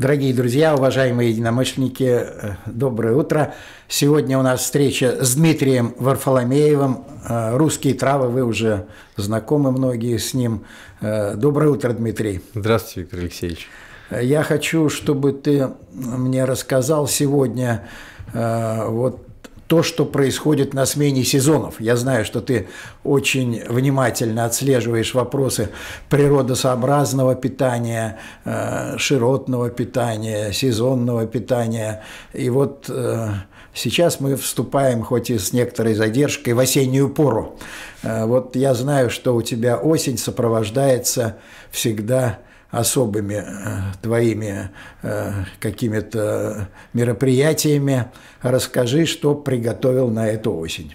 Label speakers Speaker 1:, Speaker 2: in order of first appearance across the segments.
Speaker 1: Дорогие друзья, уважаемые единомышленники, э, доброе утро. Сегодня у нас встреча с Дмитрием Варфоломеевым. Э, «Русские травы», вы уже знакомы многие с ним. Э, доброе утро, Дмитрий. Здравствуйте, Виктор Алексеевич. Я хочу, чтобы ты мне рассказал сегодня вот то, что происходит на смене сезонов. Я знаю, что ты очень внимательно отслеживаешь вопросы природосообразного питания, э, широтного питания, сезонного питания. И вот э, сейчас мы вступаем, хоть и с некоторой задержкой, в осеннюю пору. Э, вот я знаю, что у тебя осень сопровождается всегда особыми э, твоими э, какими-то мероприятиями. Расскажи, что приготовил на эту осень.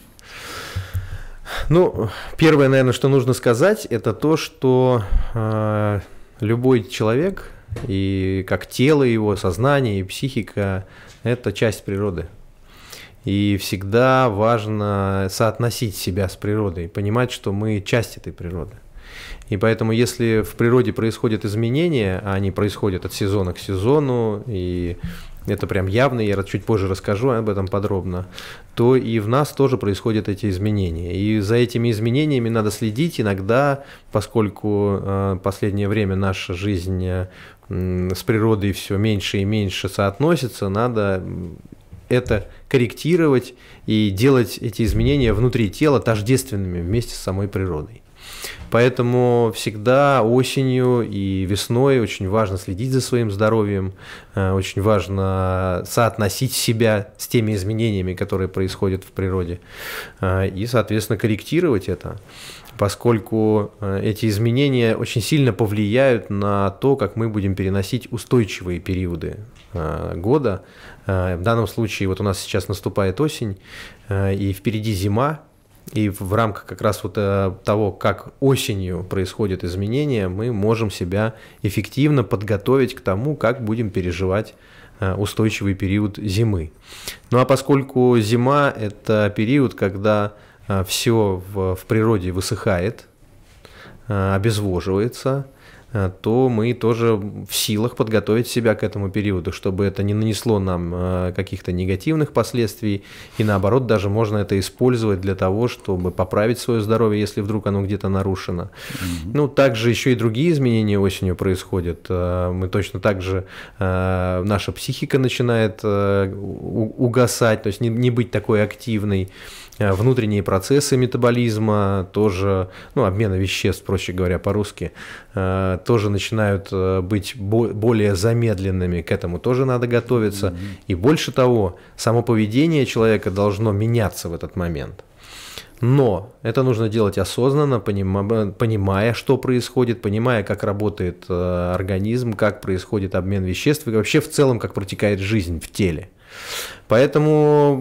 Speaker 1: Ну, первое, наверное, что нужно сказать,
Speaker 2: это то, что э, любой человек, и как тело его, сознание и психика, это часть природы. И всегда важно соотносить себя с природой, понимать, что мы часть этой природы. И поэтому, если в природе происходят изменения, а они происходят от сезона к сезону, и это прям явно, я чуть позже расскажу об этом подробно, то и в нас тоже происходят эти изменения. И за этими изменениями надо следить иногда, поскольку э, последнее время наша жизнь э, с природой все меньше и меньше соотносится, надо это корректировать и делать эти изменения внутри тела тождественными вместе с самой природой. Поэтому всегда осенью и весной очень важно следить за своим здоровьем, э, очень важно соотносить себя с теми изменениями, которые происходят в природе, э, и, соответственно, корректировать это поскольку э, эти изменения очень сильно повлияют на то, как мы будем переносить устойчивые периоды года. В данном случае вот у нас сейчас наступает осень, и впереди зима, и в рамках как раз вот э, того, как осенью происходят изменения, мы можем себя эффективно подготовить к тому, как будем переживать э, устойчивый период зимы. Ну а поскольку зима – это период, когда э, все в, в природе высыхает, обезвоживается, Э, то мы тоже в силах подготовить себя к этому периоду, чтобы это не нанесло нам э, каких-то негативных последствий, и наоборот, даже можно это использовать для того, чтобы поправить свое здоровье, если вдруг оно где-то нарушено. Ну, также еще и другие изменения осенью происходят. Э, мы точно так же, наша психика начинает угасать, то есть не быть такой активной. Э, внутренние процессы метаболизма, тоже, ну, обмена веществ, проще говоря, по-русски, э, тоже начинают э, быть более замедленными, к этому тоже надо готовиться. Mm-hmm. И больше того, само поведение человека должно меняться в этот момент. Но это нужно делать осознанно, понимая, что происходит, понимая, как работает организм, как происходит обмен веществ и вообще в целом, как протекает жизнь в теле. Поэтому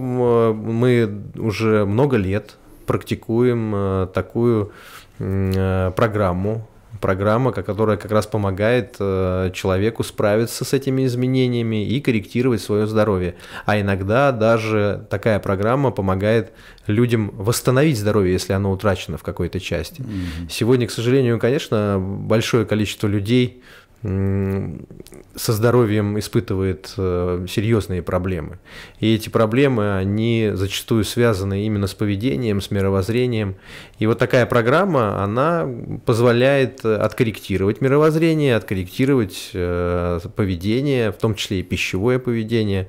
Speaker 2: мы уже много лет практикуем э, такую э, программу, программа, которая как раз помогает э, человеку справиться с этими изменениями и корректировать свое здоровье. А иногда даже такая программа помогает людям восстановить здоровье, если оно утрачено в какой-то части. Mm-hmm. Сегодня, к сожалению, конечно, большое количество людей со здоровьем испытывает э, серьезные проблемы. И эти проблемы, они зачастую связаны именно с поведением, с мировоззрением. И вот такая программа, она позволяет откорректировать мировоззрение, откорректировать э, поведение, в том числе и пищевое поведение.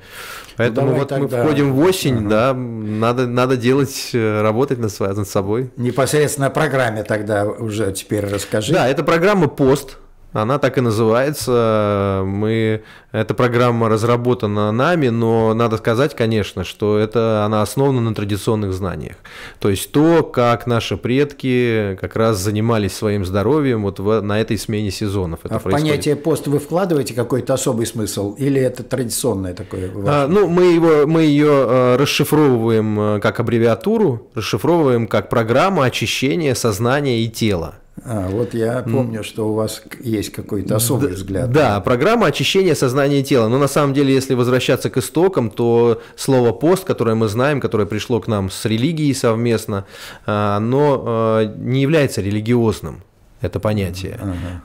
Speaker 2: Поэтому ну, вот тогда... мы входим в осень, угу. да, надо, надо делать, э, работать над, над собой.
Speaker 1: Непосредственно о программе тогда уже теперь расскажи.
Speaker 2: Да, это программа «Пост», она так и называется. Мы, эта программа разработана нами, но надо сказать, конечно, что это она основана на традиционных знаниях. То есть то, как наши предки как раз занимались своим здоровьем вот в, на этой смене сезонов. Это а происходит. в понятие
Speaker 1: пост вы вкладываете какой-то особый смысл или это традиционное такое? А,
Speaker 2: ну, мы, его, мы ее а, расшифровываем а, как аббревиатуру, расшифровываем как программа очищения сознания и тела.
Speaker 1: А, вот я помню, что у вас есть какой-то особый да, взгляд.
Speaker 2: Да, программа очищения сознания и тела. Но на самом деле, если возвращаться к истокам, то слово пост, которое мы знаем, которое пришло к нам с религией совместно, а, оно а, не является религиозным это понятие.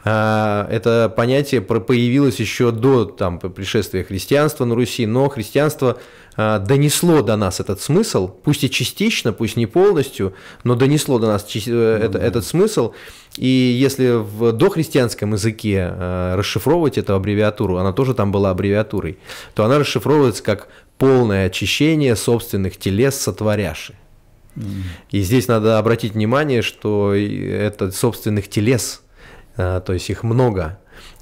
Speaker 2: Ага. Это понятие появилось еще до там, пришествия христианства на Руси, но христианство а, донесло до нас этот смысл, пусть и частично, пусть не полностью, но донесло до нас mm -hmm. это, этот смысл. И если в дохристианском языке э, расшифровывать эту аббревиатуру, она тоже там была аббревиатурой, то она расшифровывается как полное очищение собственных телес сотворяши. Mm -hmm. И здесь надо обратить внимание, что это собственных телес, э, то есть их много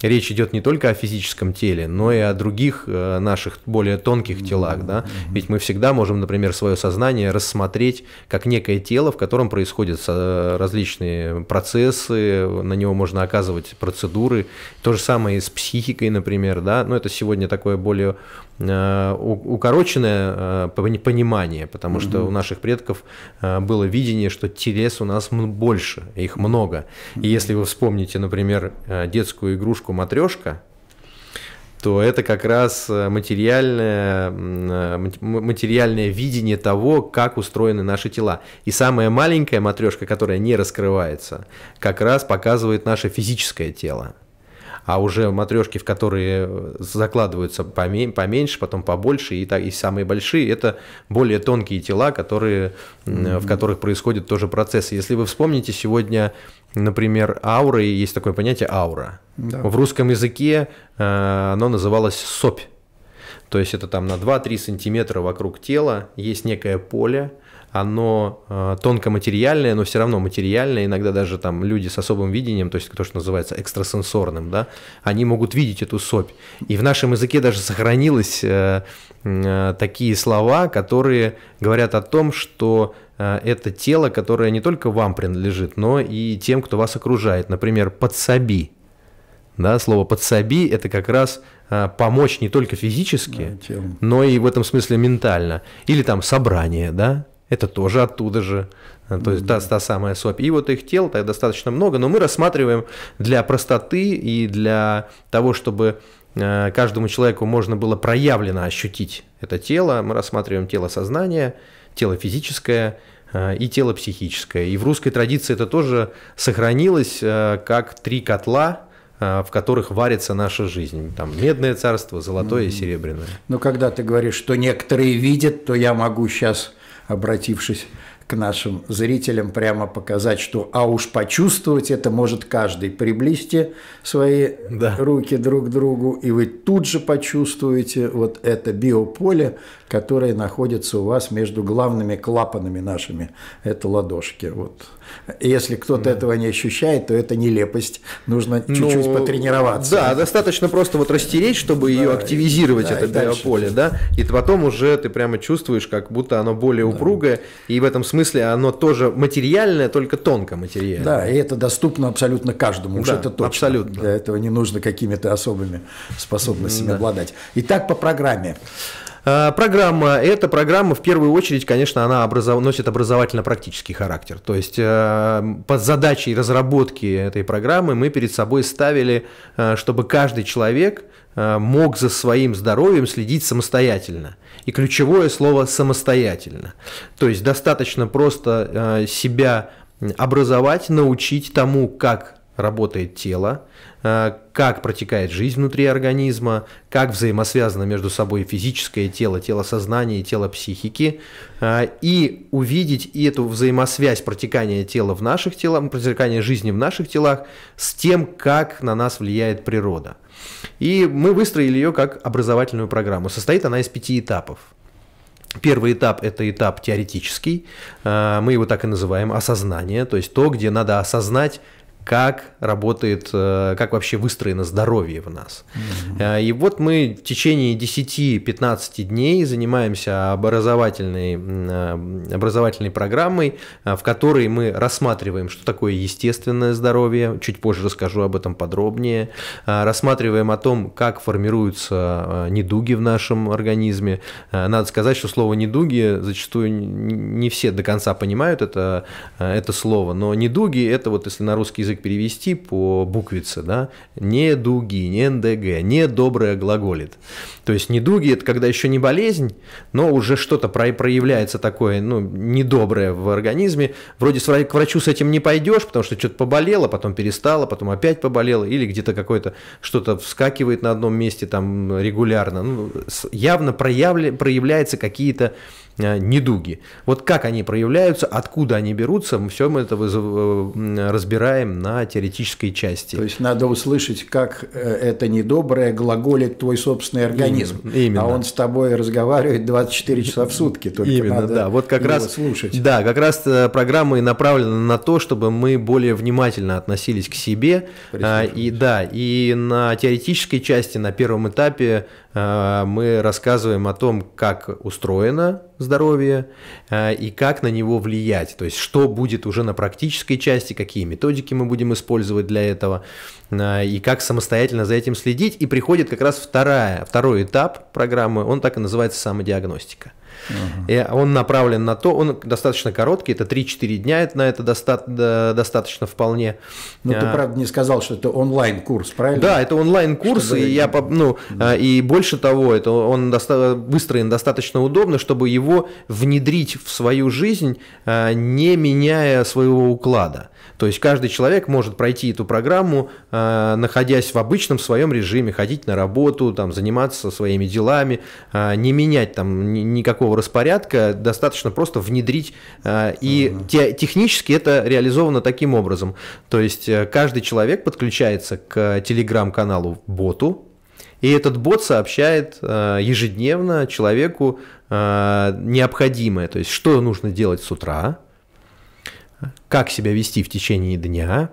Speaker 2: речь идет не только о физическом теле, но и о других э, наших более тонких телах, да. Ведь мы всегда можем, например, свое сознание рассмотреть как некое тело, в котором происходят э, различные процессы, на него можно оказывать процедуры. То же самое и с психикой, например, да. Но ну, это сегодня такое более Э, укороченное э, понимание, потому что у наших предков э, было видение, что телес у нас больше, их много. И если вы вспомните, например, детскую игрушку матрешка, то это как раз материальное, материальное видение того, как устроены наши тела. И самая маленькая матрешка, которая не раскрывается, как раз показывает наше физическое тело а уже матрешки, в которые э, закладываются поменьше, потом побольше, и, так, и самые большие, это более тонкие тела, которые, mm-hmm. в которых происходят тоже процессы. Если вы вспомните, сегодня, например, ауры, есть такое понятие аура. Да. В русском языке э, оно называлось сопь. То есть это там на 2-3 сантиметра вокруг тела есть некое поле, оно э, тонкоматериальное, но все равно материальное. Иногда даже там люди с особым видением, то есть то, что называется экстрасенсорным, да, они могут видеть эту сопь. И в нашем языке даже сохранилось э, э, такие слова, которые говорят о том, что э, это тело, которое не только вам принадлежит, но и тем, кто вас окружает. Например, подсоби. Да, слово подсоби это как раз э, помочь не только физически, да, но и в этом смысле ментально. Или там собрание, да, это тоже оттуда же, э, то mm -hmm. есть та, та самая сопь. И вот их тел так достаточно много, но мы рассматриваем для простоты и для того, чтобы э, каждому человеку можно было проявленно ощутить это тело. Мы рассматриваем тело сознания, тело физическое э, и тело психическое. И в русской традиции это тоже сохранилось как три котла, в которых варится наша жизнь. Там медное царство,
Speaker 1: золотое mm -hmm. и серебряное. Но когда ты говоришь, что некоторые видят, то я могу сейчас обратившись к нашим зрителям, прямо показать, что а уж почувствовать это может каждый. Приблизьте свои да. руки друг к другу, и вы тут же почувствуете вот это биополе, которые находятся у вас между главными клапанами нашими. Это ладошки. Вот. Если кто-то mm. этого не ощущает, то это нелепость. Нужно ну, чуть-чуть
Speaker 2: потренироваться. Да, достаточно просто вот растереть, чтобы да, ее активизировать, да, это биополе, да? И потом уже ты прямо чувствуешь, как будто оно более да. упругое, и в этом смысле оно тоже материальное, только тонко материальное.
Speaker 1: Да, и это доступно абсолютно каждому, уж да, это точно. абсолютно. Для этого не нужно какими-то особыми способностями да. обладать. Итак, по программе. А, программа, эта программа в первую очередь, конечно, она
Speaker 2: образов... носит образовательно-практический характер. То есть э, под задачей разработки этой программы мы перед собой ставили, э, чтобы каждый человек э, мог за своим здоровьем следить самостоятельно. И ключевое слово «самостоятельно». То есть достаточно просто себя образовать, научить тому, как работает тело, э, как протекает жизнь внутри организма, как взаимосвязано между собой физическое тело, тело сознания и тело психики, э, и увидеть и эту взаимосвязь протекания тела в наших телах, протекания жизни в наших телах с тем, как на нас влияет природа. И мы выстроили ее как образовательную программу. Состоит она из пяти этапов. Первый этап – это этап теоретический, э, мы его так и называем – осознание, то есть то, где надо осознать как работает, э, как вообще выстроено здоровье в нас. Mm-hmm. И вот мы в течение 10-15 дней занимаемся образовательной, э, образовательной программой, в которой мы рассматриваем, что такое естественное здоровье, чуть позже расскажу об этом подробнее, рассматриваем о том, как формируются недуги в нашем организме. Надо сказать, что слово «недуги» зачастую не все до конца понимают это, это слово, но недуги – это вот если на русский язык так перевести по буквице, да, не дуги, не НДГ, не доброе глаголит. То есть недуги – это когда еще не болезнь, но уже что-то про проявляется такое, ну, недоброе в организме. Вроде к врачу с этим не пойдешь, потому что что-то поболело, потом перестало, потом опять поболело, или где-то какое-то что-то вскакивает на одном месте там регулярно. Ну, явно проявля, проявляются какие-то Э, недуги. Вот как они проявляются, откуда они берутся, все мы это э, разбираем на
Speaker 1: теоретической части. То есть надо услышать, как э, это недоброе глаголит твой собственный организм. Именно. А он с тобой разговаривает 24 часа в сутки. Только Именно, надо да. Вот как раз слушать.
Speaker 2: Да, как раз программа и направлена на то, чтобы мы более внимательно относились к себе. А, и да, и на теоретической части на первом этапе Э, мы рассказываем о том, как устроено здоровье э, и как на него влиять, то есть что будет уже на практической части, какие методики мы будем использовать для этого э, и как самостоятельно за этим следить. И приходит как раз вторая, второй этап программы, он так и называется самодиагностика. Угу. И он направлен на то, он достаточно короткий, это 3-4 дня на это доста- достаточно вполне. Но ты, а. правда,
Speaker 1: не сказал, что это онлайн-курс, правильно? Да,
Speaker 2: это онлайн-курс, чтобы... и, я, ну, да. и больше того, это он доста- выстроен достаточно удобно, чтобы его внедрить в свою жизнь, а, не меняя своего уклада. То есть каждый человек может пройти эту программу, а, находясь в обычном своем режиме, ходить на работу, там, заниматься своими делами, не менять там никакого распорядка достаточно просто внедрить. Э, и угу. те, технически это реализовано таким образом. То есть э, каждый человек подключается к телеграм-каналу боту, и этот бот сообщает э, ежедневно человеку необходимое, то есть что нужно делать с утра, как себя вести в течение дня,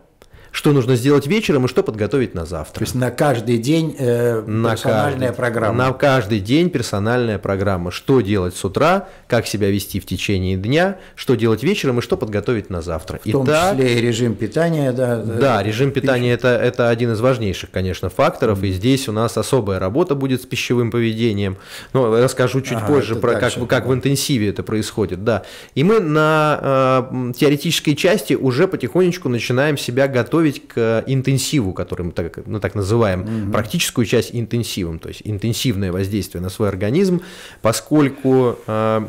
Speaker 2: что нужно сделать вечером и что подготовить на завтра. То есть на каждый день э, на персональная каждый, программа. На каждый день персональная программа. Что делать с утра, как себя вести в течение дня, что делать вечером и что подготовить на завтра. В и том так,
Speaker 1: числе и режим питания. Да, э, да
Speaker 2: режим питания – это, это один из важнейших, конечно, факторов. И здесь у нас особая работа будет с пищевым поведением. Но расскажу чуть ага, позже, про, дальше, как, как да. в интенсиве это происходит. Да. И мы на э, теоретической части уже потихонечку начинаем себя готовить готовить к интенсиву, который мы так, ну, так называем, угу. практическую часть интенсивом, то есть интенсивное воздействие на свой организм, поскольку э,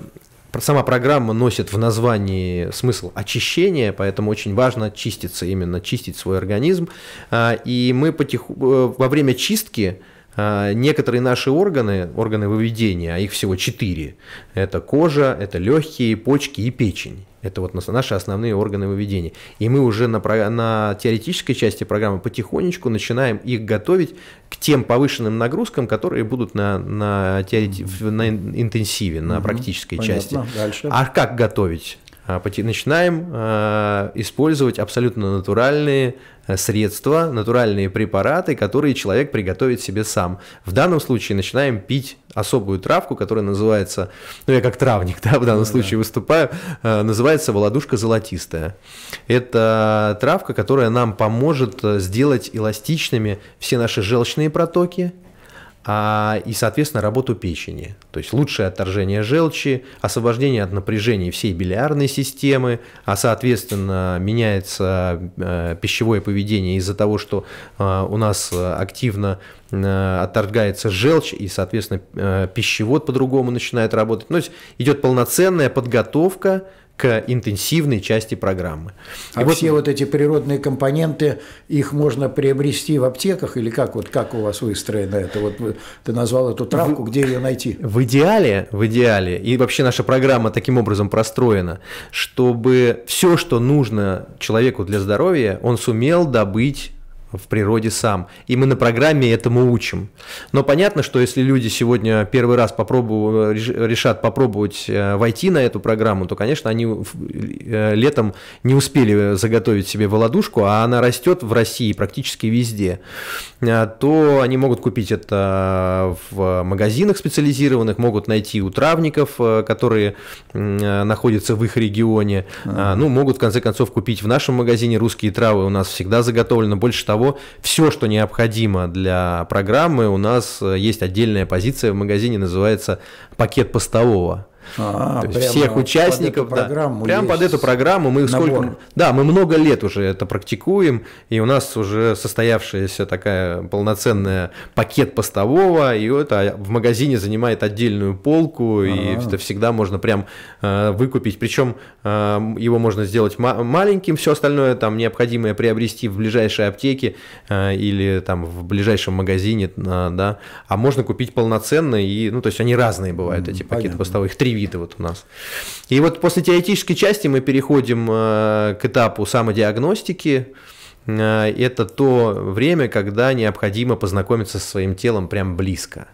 Speaker 2: сама программа носит в названии смысл очищения, поэтому очень важно чиститься, именно чистить свой организм. Э, и мы потиху... Э, во время чистки а, некоторые наши органы, органы выведения, а их всего четыре, это кожа, это легкие, почки и печень. Это вот наши основные органы выведения. И мы уже на, на теоретической части программы потихонечку начинаем их готовить к тем повышенным нагрузкам, которые будут на, на, теорет... на интенсиве, на угу, практической понятно. части. Дальше. А как готовить? А, начинаем а, использовать абсолютно натуральные э, средства, натуральные препараты, которые человек приготовит себе сам. В данном случае начинаем пить особую травку, которая называется, ну я как травник, да, в данном ну, случае да. выступаю, а, называется володушка золотистая. Это травка, которая нам поможет э, сделать эластичными все наши желчные протоки, а, и, соответственно, работу печени. То есть лучшее отторжение желчи, освобождение от напряжения всей билиарной системы, а, соответственно, меняется э, пищевое поведение из-за того, что э, у нас активно э, отторгается желчь, и, соответственно, э, пищевод по-другому начинает работать. Ну, то есть идет полноценная подготовка
Speaker 1: к интенсивной части программы. А и вот... все вот эти природные компоненты, их можно приобрести в аптеках или как вот как у вас выстроено это? Вот ты назвал эту травку, где ее найти? В
Speaker 2: идеале, в идеале, и вообще наша программа таким образом простроена, чтобы все, что нужно человеку для здоровья, он сумел добыть в природе сам. И мы на программе этому учим. Но понятно, что если люди сегодня первый раз попробу, решат попробовать э, войти на эту программу, то, конечно, они э, летом не успели заготовить себе володушку, а она растет в России практически везде, э, то они могут купить это в магазинах специализированных, могут найти у травников, которые находятся в их регионе, ну, могут, в конце концов, купить в нашем магазине русские травы, у нас всегда заготовлено, больше того, того, все, что необходимо для программы, у нас э, есть отдельная позиция в магазине, называется пакет постового. А, то есть всех участников. Под да, прям под эту программу мы набор. сколько. Да, мы много лет уже это практикуем, и у нас уже состоявшаяся такая полноценная пакет постового, и это в магазине занимает отдельную полку, А-а-а. и это всегда можно прям э, выкупить. Причем э, его можно сделать ма- маленьким, все остальное там необходимое приобрести в ближайшей аптеке э, или там в ближайшем магазине, э, да. А можно купить полноценный и, ну, то есть они разные бывают, эти пакеты постовых. Их три очевидно вот у нас. И вот после теоретической части мы переходим э, к этапу самодиагностики. Э, это то время, когда необходимо познакомиться со своим телом прям близко.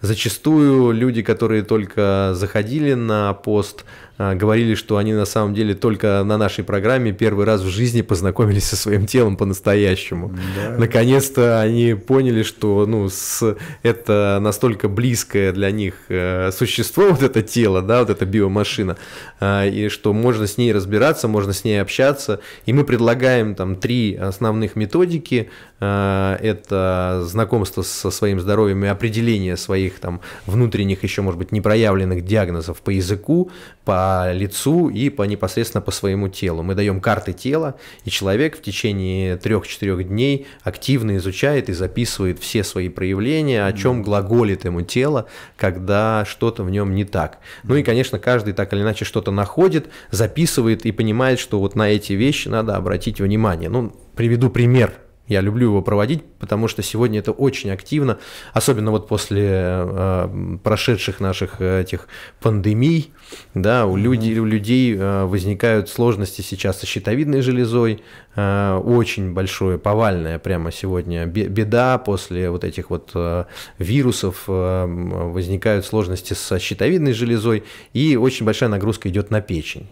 Speaker 2: Зачастую люди, которые только заходили на пост, а, говорили, что они на самом деле только на нашей программе первый раз в жизни познакомились со своим телом по-настоящему. Да. Наконец-то они поняли, что ну, с, это настолько близкое для них э, существо, вот это тело, да, вот эта биомашина, а, и что можно с ней разбираться, можно с ней общаться. И мы предлагаем там три основных методики. А, это знакомство со своим здоровьем и определение своих там внутренних, еще, может быть, непроявленных диагнозов по языку, по лицу и по, непосредственно по своему телу. Мы даем карты тела, и человек в течение 3-4 дней активно изучает и записывает все свои проявления, о чем глаголит ему тело, когда что-то в нем не так. Ну и, конечно, каждый так или иначе что-то находит, записывает и понимает, что вот на эти вещи надо обратить внимание. Ну, приведу пример я люблю его проводить, потому что сегодня это очень активно, особенно вот после э, прошедших наших э, этих пандемий, да, у, люди, у людей э, возникают сложности сейчас со щитовидной железой, э, очень большое, повальное прямо сегодня беда после вот этих вот э, вирусов, э, возникают сложности со щитовидной железой, и очень большая нагрузка идет на печень.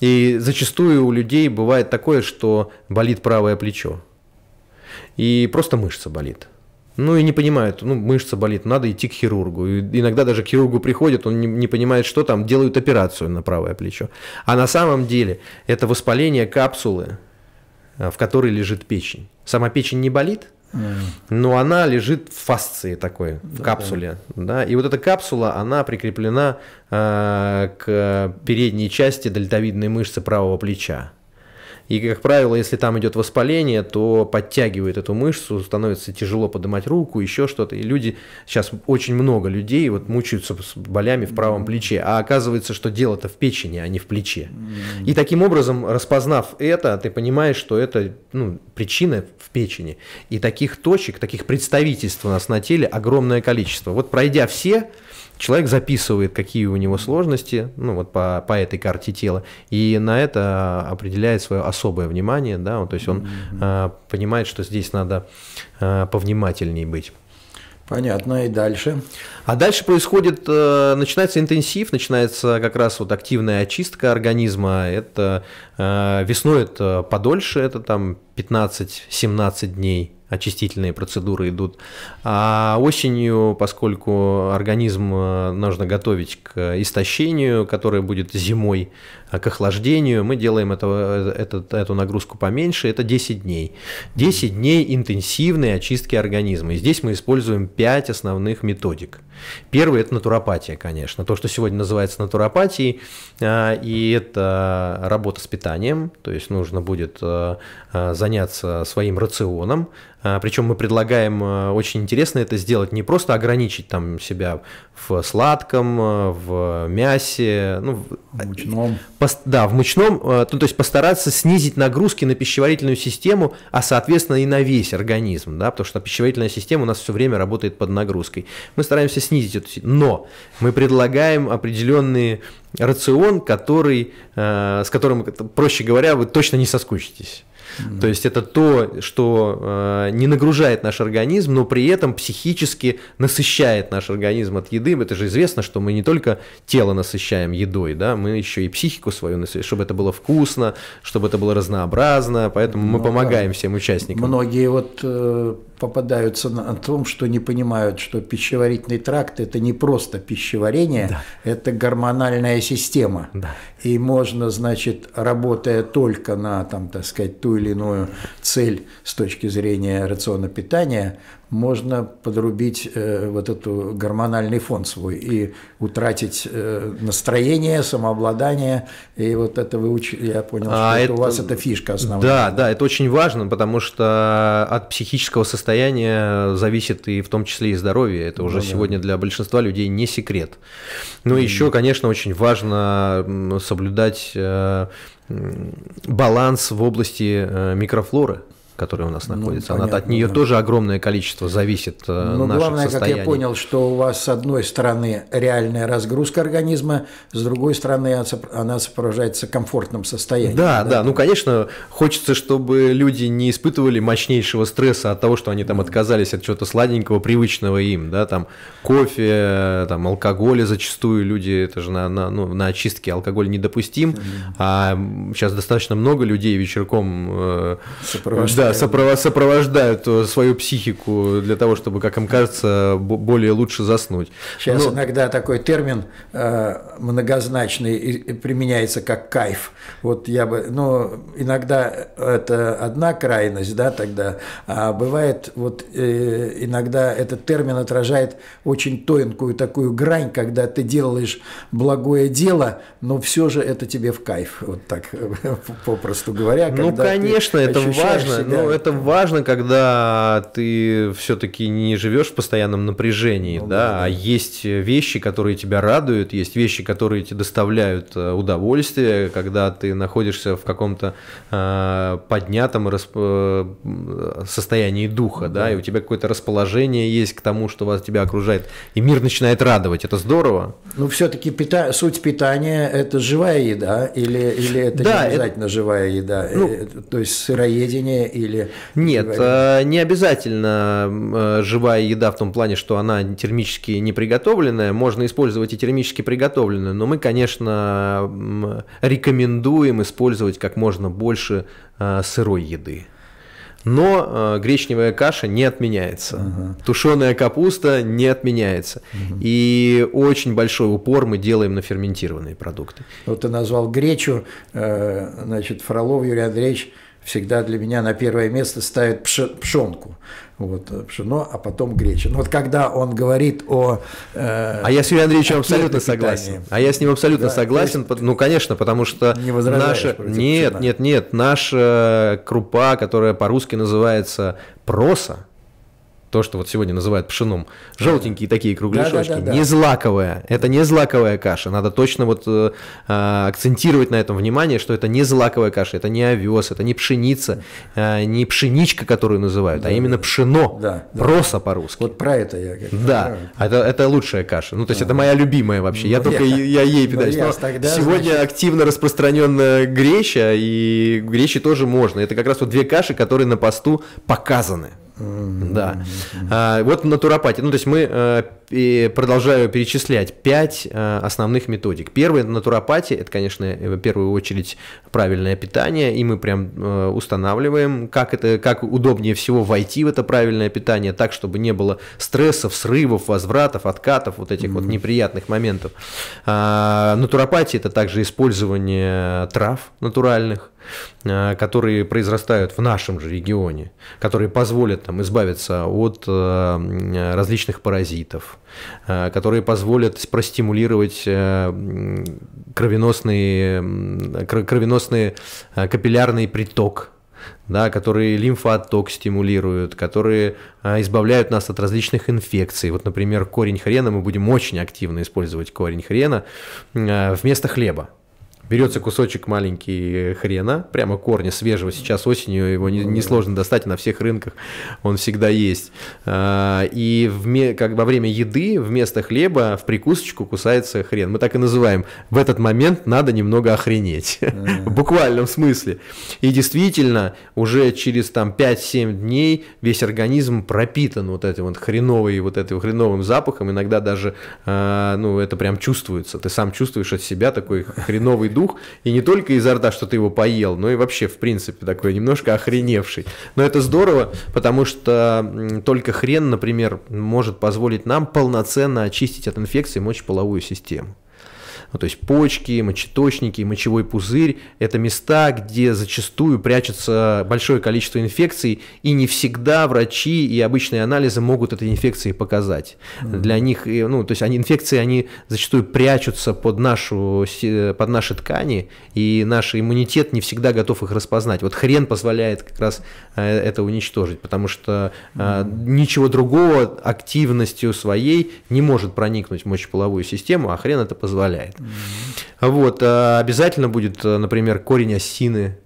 Speaker 2: И зачастую у людей бывает такое, что болит правое плечо и просто мышца болит. Ну и не понимают, ну мышца болит, надо идти к хирургу. И иногда даже к хирургу приходят, он не, не понимает, что там, делают операцию на правое плечо. А на самом деле это воспаление капсулы, э, в которой лежит печень. Сама печень не болит, но она лежит в фасции такой, в да, капсуле. Да. Да? И вот эта капсула, она прикреплена э, к передней части дельтовидной мышцы правого плеча. И, как правило, если там идет воспаление, то подтягивает эту мышцу, становится тяжело поднимать руку, еще что-то. И люди, сейчас очень много людей вот мучаются с болями в правом плече. А оказывается, что дело-то в печени, а не в плече. И таким образом, распознав это, ты понимаешь, что это ну, причина в печени. И таких точек, таких представительств у нас на теле огромное количество. Вот пройдя все, Человек записывает, какие у него сложности, ну вот по, по этой карте тела, и на это определяет свое особое внимание, да, то есть он mm-hmm. понимает, что здесь надо а, повнимательнее быть. Понятно, и дальше. А дальше происходит, э, начинается интенсив, начинается как раз вот активная очистка организма. Это э, весной это подольше, это там 15-17 дней очистительные процедуры идут. А осенью, поскольку организм э, нужно готовить к истощению, которое будет зимой, э, к охлаждению, мы делаем это, э, этот, эту нагрузку поменьше, это 10 дней. 10 дней интенсивной очистки организма. И здесь мы используем 5 основных методик. Первый – это натуропатия, конечно. То, что сегодня называется натуропатией, и это работа с питанием, то есть нужно будет заняться своим рационом, а, Причем мы предлагаем э, очень интересно это сделать, не просто ограничить там себя в сладком, э, в мясе, ну, в мучном. Пост, да, в мучном, ну, то есть постараться снизить нагрузки на пищеварительную систему, а соответственно и на весь организм, да, потому что пищеварительная система у нас все время работает под нагрузкой. Мы стараемся снизить эту, но мы предлагаем определенные рацион, который, с которым, проще говоря, вы точно не соскучитесь. То есть это то, что э, не нагружает наш организм, но при этом психически насыщает наш организм от еды. Это же известно, что мы не только тело насыщаем едой, да, мы еще и психику свою насыщаем, чтобы это было вкусно, чтобы это было разнообразно. Поэтому ну, мы помогаем да. всем участникам. Многие
Speaker 1: вот э, попадаются на том, что не понимают, что пищеварительный тракт – это не просто пищеварение, да. это гормональная система. Да. И можно, значит, работая только на, там, так сказать, ту или иную цель с точки зрения рациона питания, можно подрубить э, вот эту гормональный фон свой и утратить э, настроение, самообладание. И вот это вы уч... я понял, а что это... у вас это фишка основная. Да,
Speaker 2: да, это очень важно, потому что от психического состояния зависит и в том числе и здоровье. Это уже ну да, сегодня да. для большинства людей не секрет. Ну и еще, конечно, очень важно соблюдать э, баланс в области э, микрофлоры которая у нас ну, находится. Ну, понятно, Она, от нее да. тоже огромное количество зависит э, Но наших главное, состояний. как я понял,
Speaker 1: что у вас с одной стороны реальная разгрузка организма, с другой стороны она сопровождается комфортным состоянием. Да, да, да.
Speaker 2: Ну, конечно, хочется, чтобы люди не испытывали мощнейшего стресса от того, что они там отказались от чего-то сладенького, привычного им, да, там кофе, там алкоголя зачастую люди, это же на, на, ну, на очистке алкоголь недопустим, mm-hmm. а сейчас достаточно много людей вечерком... Э, Сопровождают Э, сопров... сопровождают э, свою психику для того, чтобы, как им кажется, более лучше заснуть.
Speaker 1: Сейчас Но... Ну, иногда такой термин э, многозначный применяется как кайф. Вот я бы, ну, иногда это одна крайность, да, тогда, а бывает, вот иногда этот термин отражает очень тонкую такую грань, когда ты делаешь благое дело, но все же это тебе в кайф, вот так попросту говоря. Ну, конечно, это важно. Но да. Ну,
Speaker 2: это важно, когда ты все-таки не живешь в постоянном напряжении, ну, да, да, а есть вещи, которые тебя радуют, есть вещи, которые тебе доставляют э, удовольствие, когда ты находишься в каком-то э, поднятом расп... Э, состоянии духа, да. да, и у тебя какое-то расположение есть к тому, что вас тебя окружает, и мир начинает радовать, это здорово.
Speaker 1: Ну, все-таки пита... суть питания – это живая еда, или, или это да, не обязательно это... живая еда, ну, э, то есть сыроедение и или... Нет,
Speaker 2: э, не обязательно э, живая еда в том плане, что она термически не приготовленная. Можно использовать и термически приготовленную, но мы, конечно, рекомендуем использовать как можно больше э, сырой еды. Но э, гречневая каша не отменяется, uh-huh. тушеная капуста не отменяется. Uh-huh.
Speaker 1: И очень большой упор мы делаем на ферментированные продукты. Вот ты назвал гречу, э, значит, Фролов Юрий Андреевич – всегда для меня на первое место ставит пшенку. Вот, э, пшено, ну, а потом греча. Но ну, вот когда он говорит о... Э, а я с Юрием Андреевичем абсолютно согласен.
Speaker 2: А я с ним абсолютно да, согласен. Есть, ну, конечно, потому что... Не наша... Нет, пшена. нет, нет. Наша э, крупа, которая по-русски называется проса, то, что вот сегодня называют пшеном. Желтенькие такие кругляшочки. Да, да, да, не злаковая. Это не злаковая каша. Надо точно вот э, э, акцентировать на этом внимание, что это не злаковая каша, это не овес, это не пшеница, э, не пшеничка, которую называют, а именно пшено. Да, Проса по-русски. Вот про это я говорю. Да, это, это лучшая каша. Ну, то есть это моя любимая вообще. Я ну, только я ей ну, питаюсь. Но сегодня активно распространенная греча, и гречи тоже можно. Это как раз вот две каши, которые на посту показаны. Да. А, вот натуропатия. Ну, то есть мы, э, продолжаю перечислять, пять э, основных методик. Первая – натуропатия. Это, конечно, э, в первую очередь правильное питание. И мы прям устанавливаем, как, это, как удобнее всего войти в это правильное питание, так, чтобы не было стрессов, срывов, возвратов, откатов, вот этих mm-hmm. вот неприятных моментов. А, натуропатия – это также использование трав натуральных, Э, которые произрастают в нашем же регионе, которые позволят там, избавиться от э, различных паразитов, э, которые позволят простимулировать кровеносный кровеносный капиллярный приток да, которые лимфоотток стимулируют, которые а, избавляют нас от различных инфекций. Вот, например, корень хрена, мы будем очень активно использовать корень хрена а, вместо хлеба. Берется кусочек маленький хрена, прямо корня свежего, сейчас осенью его несложно не, сложно достать на всех рынках, он всегда есть. А, и в, как во время еды вместо хлеба в прикусочку кусается хрен. Мы так и называем. В этот момент надо немного охренеть. В буквальном смысле. И действительно, уже через там 5-7 дней весь организм пропитан вот этим вот хреновой, вот этим хреновым запахом. Иногда даже, а, ну, это прям чувствуется. Ты сам чувствуешь от себя такой хреновый дух, и не только изо рта, что ты его поел, но и вообще, в принципе, такой немножко охреневший. Но это здорово, потому что только хрен, например, может позволить нам полноценно очистить от инфекции мочеполовую систему ну, то есть почки, мочеточники, мочевой пузырь, это места, где зачастую прячется большое количество инфекций, и не всегда врачи и обычные анализы могут этой инфекции показать. Mm-hmm. Для них, ну, то есть они, инфекции, они зачастую прячутся под, нашу, под наши ткани, и наш иммунитет не всегда готов их распознать. Вот хрен позволяет как раз э, это уничтожить, потому что mm-hmm. ничего другого активностью своей не может проникнуть в мочеполовую систему, а хрен это позволяет бывает. Вот, э, обязательно будет, э, например, корень осины.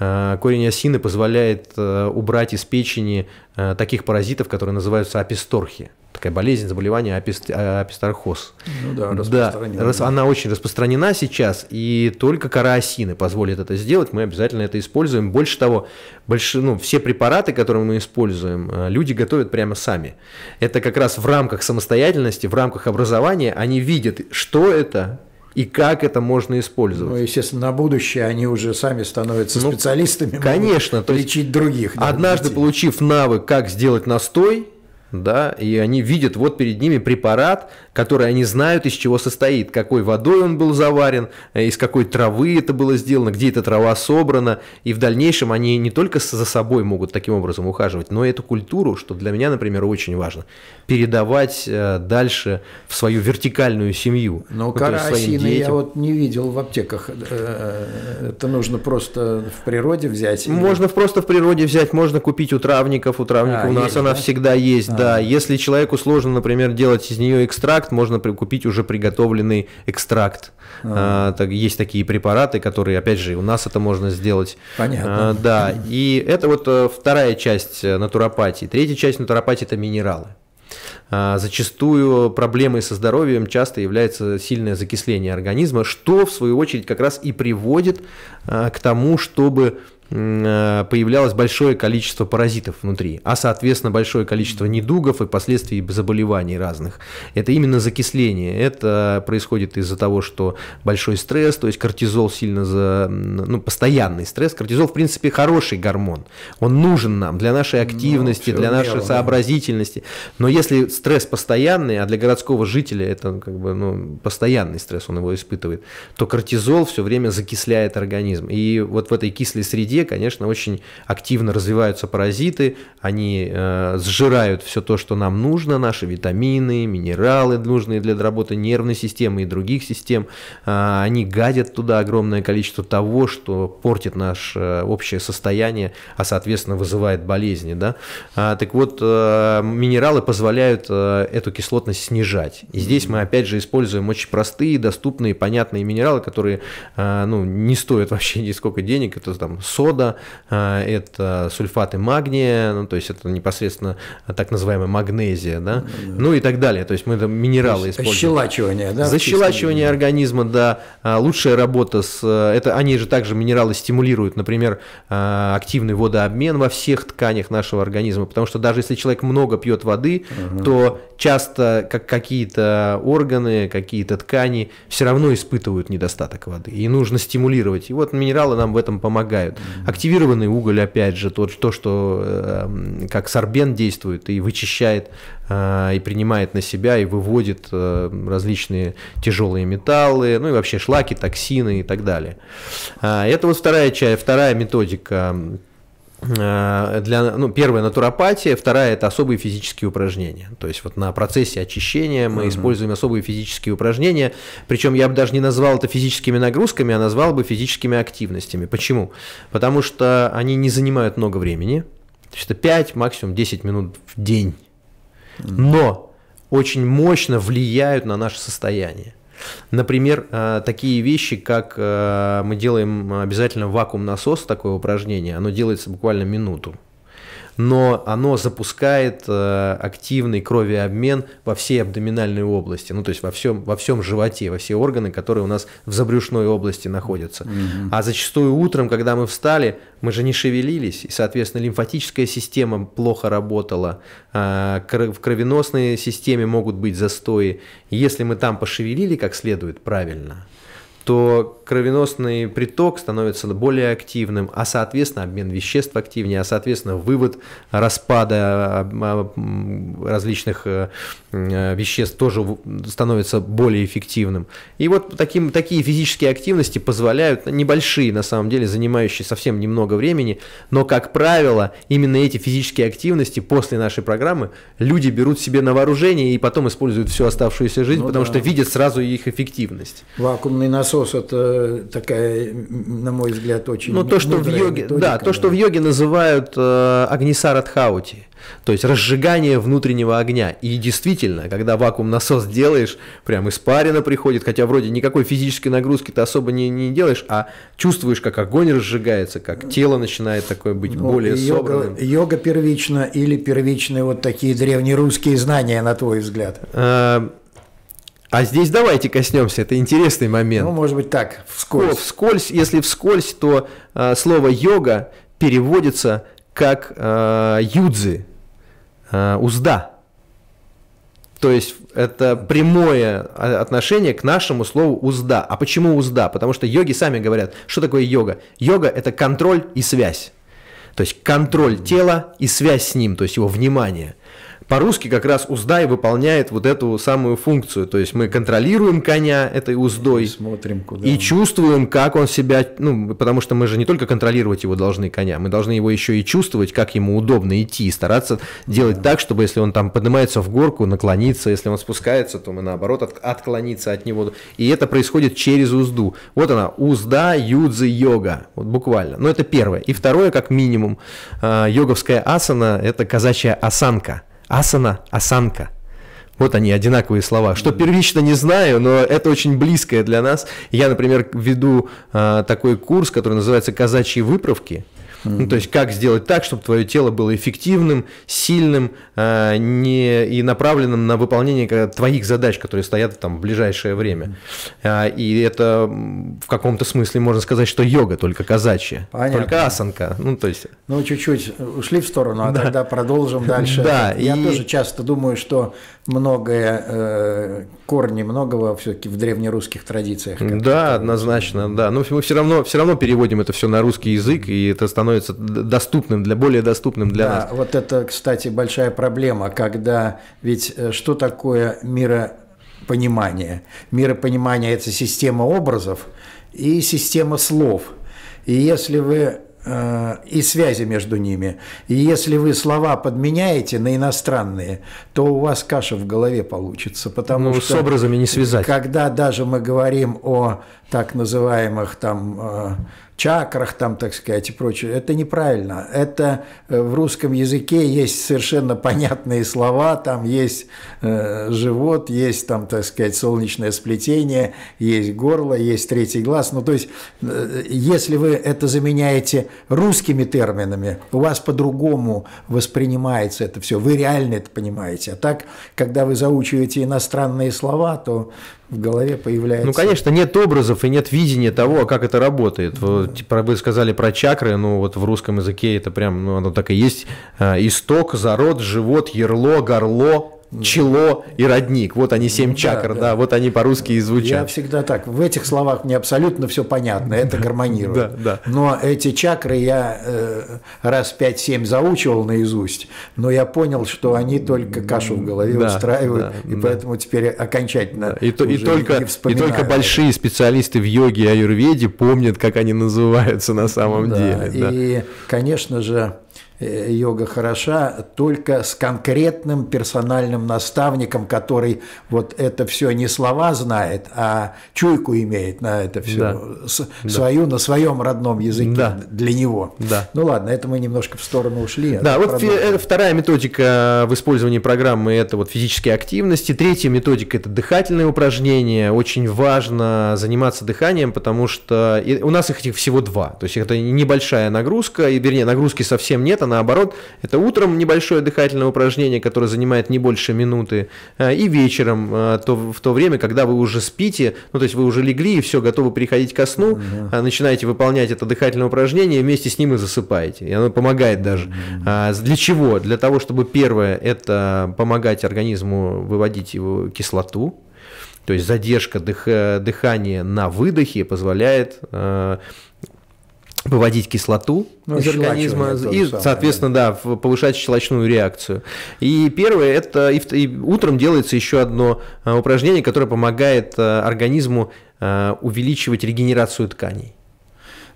Speaker 2: Э, корень осины позволяет убрать из печени таких паразитов, которые называются аписторхи. Такая болезнь, заболевание апист, апистархоз. Ну да, распространена. Да, она очень распространена сейчас, и только кора осины позволит это сделать. Мы обязательно это используем. Больше того, больш, ну, все препараты, которые мы используем, люди готовят прямо сами. Это как раз в рамках самостоятельности, в рамках образования они видят, что это, и как это можно использовать. Ну, естественно, на будущее
Speaker 1: они уже сами становятся ну, специалистами. Конечно, то есть других.
Speaker 2: Да, однажды детей. получив навык, как сделать настой, да, и они видят вот перед ними препарат, который они знают, из чего состоит, какой водой он был заварен, э, из какой травы это было сделано, где эта трава собрана, и в дальнейшем они не только за собой могут таким образом ухаживать, но и эту культуру, что для меня, например, очень важно, передавать э, дальше в свою вертикальную семью. Но ну, э, кара я
Speaker 1: вот не видел в аптеках, это нужно просто в природе взять? Можно
Speaker 2: просто в природе взять, можно купить у травников, у травников а, у нас есть, она да? всегда есть, а, да, если человеку сложно, например, делать из нее экстракт, можно купить уже приготовленный экстракт. А. а, так, есть такие препараты, которые, опять же, у нас это можно сделать. Понятно. А, да, и это вот э, вторая часть э, натуропатии. Третья часть натуропатии – это минералы. А, зачастую проблемой со здоровьем часто является сильное закисление организма, что в свою очередь как раз и приводит а, к тому, чтобы Э, появлялось большое количество паразитов внутри, а соответственно большое количество недугов и последствий заболеваний разных. Это именно закисление. Это происходит из-за того, что большой стресс, то есть кортизол сильно за... ну, постоянный стресс. Кортизол, в принципе, хороший гормон. Он нужен нам для нашей ну, активности, ну, для нашей умело, сообразительности. Но если стресс постоянный, а для городского жителя это ну, как бы ну, постоянный стресс, он его испытывает, то кортизол все время закисляет организм. И вот в этой кислой среде где, конечно, очень активно развиваются паразиты, они э, сжирают все то, что нам нужно, наши витамины, минералы, нужные для работы нервной системы и других систем. Э, они гадят туда огромное количество того, что портит наше э, общее состояние, а, соответственно, вызывает болезни. Да? Э, так вот, э, минералы позволяют э, эту кислотность снижать. И здесь мы, опять же, используем очень простые, доступные, понятные минералы, которые э, ну, не стоят вообще нисколько денег, это там соль кислорода, э, это сульфаты магния, ну, то есть это непосредственно так называемая магнезия, да, ну и так далее. То есть мы это минералы есть используем. Защелачивание, да? Защелачивание организма, да, а, лучшая работа с... Э, это, они же также минералы стимулируют, например, э, активный водообмен во всех тканях нашего организма, потому что даже если человек много пьет воды, угу. то часто как какие-то органы, какие-то ткани все равно испытывают недостаток воды, и нужно стимулировать. И вот минералы нам в этом помогают. Активированный уголь, опять же, тот, то, что э, как сорбент действует и вычищает, э, и принимает на себя, и выводит э, различные тяжелые металлы, ну и вообще шлаки, токсины и так далее. Э, это вот вторая, часть вторая методика Э, для, ну, первая натуропатия, вторая это особые физические упражнения. То есть вот на процессе очищения мы uh-huh. используем особые физические упражнения. Причем я бы даже не назвал это физическими нагрузками, а назвал бы физическими активностями. Почему? Потому что они не занимают много времени. То есть это 5, максимум 10 минут в день. Но очень мощно влияют на наше состояние. Например, э, такие вещи, как э, мы делаем обязательно вакуум-насос, такое упражнение, оно делается буквально минуту но оно запускает э, активный кровеобмен во всей абдоминальной области, ну то есть во всем, во всем животе, во все органы, которые у нас в забрюшной области находятся. Угу. А зачастую утром, когда мы встали, мы же не шевелились, и, соответственно, лимфатическая система плохо работала, э, в кровеносной системе могут быть застои. Если мы там пошевелили как следует правильно, то кровеносный приток становится более активным, а соответственно обмен веществ активнее, а соответственно вывод распада а, а, различных э, э, веществ тоже становится более эффективным. И вот таким, такие физические активности позволяют, ну, небольшие на самом деле, занимающие совсем немного времени, но как правило именно эти физические активности после нашей программы люди берут себе на вооружение и потом используют всю оставшуюся жизнь, ну, потому да. что видят сразу их эффективность.
Speaker 1: Вакуумный насос насос это такая, на мой взгляд, очень. Ну то, что в йоге, методика, да,
Speaker 2: то, да. что в йоге называют э, агнисарадхаути, то есть разжигание внутреннего огня. И действительно, когда вакуум насос делаешь, прям испарина приходит, хотя вроде никакой физической нагрузки ты особо не, не делаешь, а чувствуешь, как огонь разжигается, как тело начинает такое быть ну, более йога, собранным.
Speaker 1: Йога первична или первичные вот такие древнерусские знания, на твой взгляд?
Speaker 2: Э, а здесь давайте коснемся, это интересный момент. Ну, может быть, так, вскользь. О, вскользь, если вскользь, то э, слово йога переводится как э, юдзы, э, узда. То есть это прямое отношение к нашему слову узда. А почему узда? Потому что йоги сами говорят, что такое йога. Йога это контроль и связь. То есть контроль тела и связь с ним, то есть его внимание. По-русски как раз узда и выполняет вот эту самую функцию. То есть мы контролируем коня этой уздой. И смотрим, куда. И он. чувствуем, как он себя... Ну, потому что мы же не только контролировать его должны коня, мы должны его еще и чувствовать, как ему удобно идти, и стараться делать да. так, чтобы если он там поднимается в горку, наклониться, если он спускается, то мы наоборот от, отклониться от него. И это происходит через узду. Вот она, узда, юдзы, йога. Вот буквально. Но это первое. И второе, как минимум, а, йоговская асана – это казачья осанка – Асана, осанка. Вот они, одинаковые слова. Что первично не знаю, но это очень близкое для нас. Я, например, веду э, такой курс, который называется «Казачьи выправки». Mm-hmm. Ну, то есть как сделать так, чтобы твое тело было эффективным, сильным э, не, и направленным на выполнение твоих задач, которые стоят там в ближайшее время. Mm-hmm. и это в каком-то смысле можно сказать, что йога только казачья, Понятно. только асанка. Ну, то есть...
Speaker 1: ну чуть-чуть ушли в сторону, а да. тогда продолжим дальше. Да, Я и... тоже часто думаю, что многое, э, корни многого все-таки в древнерусских традициях.
Speaker 2: Да, однозначно, да. Но ну, мы все равно, все равно переводим это все на русский язык, и это становится доступным, для, более доступным для да, нас.
Speaker 1: Вот это, кстати, большая проблема, когда ведь э, что такое миропонимание? Миропонимание – это система образов и система слов. И если вы Э, и связи между ними. И если вы слова подменяете на иностранные, то у вас каша в голове получится, потому ну, что... с образами не связать. Когда даже мы говорим о так называемых там э, чакрах там, так сказать, и прочее. Это неправильно. Это э, в русском языке есть совершенно понятные слова, там есть э, живот, есть там, так сказать, солнечное сплетение, есть горло, есть третий глаз. Ну, то есть, э, если вы это заменяете русскими терминами, у вас по-другому воспринимается это все. Вы реально это понимаете. А так, когда вы заучиваете иностранные слова, то в голове появляется. Ну, конечно,
Speaker 2: нет образов и нет видения того, а как это работает. Вы, типа, вы сказали про чакры, ну вот в русском языке это прям, ну оно так и есть. Э, исток, зарод, живот, ярло, горло, чело и родник. Вот они семь ну да, чакр, да. да, вот они по-русски и звучат. Я
Speaker 1: всегда так. В этих словах мне абсолютно все понятно, это гармонирует. Да, да. Но эти чакры я э, раз пять семь заучивал наизусть, но я понял, что они только кашу в голове да, устраивают, да, и да. поэтому теперь окончательно и, то, и только И только
Speaker 2: большие специалисты в йоге и аюрведе помнят, как они называются на самом да, деле. Да.
Speaker 1: И, конечно же, Э, йога хороша только с конкретным персональным наставником, который вот это все не слова знает, а чуйку имеет на это все, да. С, да. свою на своем родном языке да. для него. Да. Ну ладно, это мы немножко в сторону ушли. А да, вот продолжим. Э, вторая
Speaker 2: методика э, в использовании программы – это вот физические активности. Третья методика – это дыхательные упражнения. Очень важно заниматься дыханием, потому что у нас их всего два. То есть это небольшая нагрузка, и вернее, нагрузки совсем нет, наоборот, это утром небольшое дыхательное упражнение, которое занимает не больше минуты, э, и вечером, э, то, в то время, когда вы уже спите, ну, то есть вы уже легли и все, готовы переходить ко сну, да. Э, начинаете выполнять это дыхательное упражнение, вместе с ним и засыпаете. И оно помогает даже. Mm-hmm. Для чего? Для того, чтобы первое, это помогать организму выводить его кислоту, то есть задержка дых, дыхания на выдохе позволяет выводить кислоту ну, из организма и, соответственно, да. да, повышать щелочную реакцию. И первое это и, и утром делается еще одно э, упражнение, которое помогает э, организму э, увеличивать регенерацию тканей.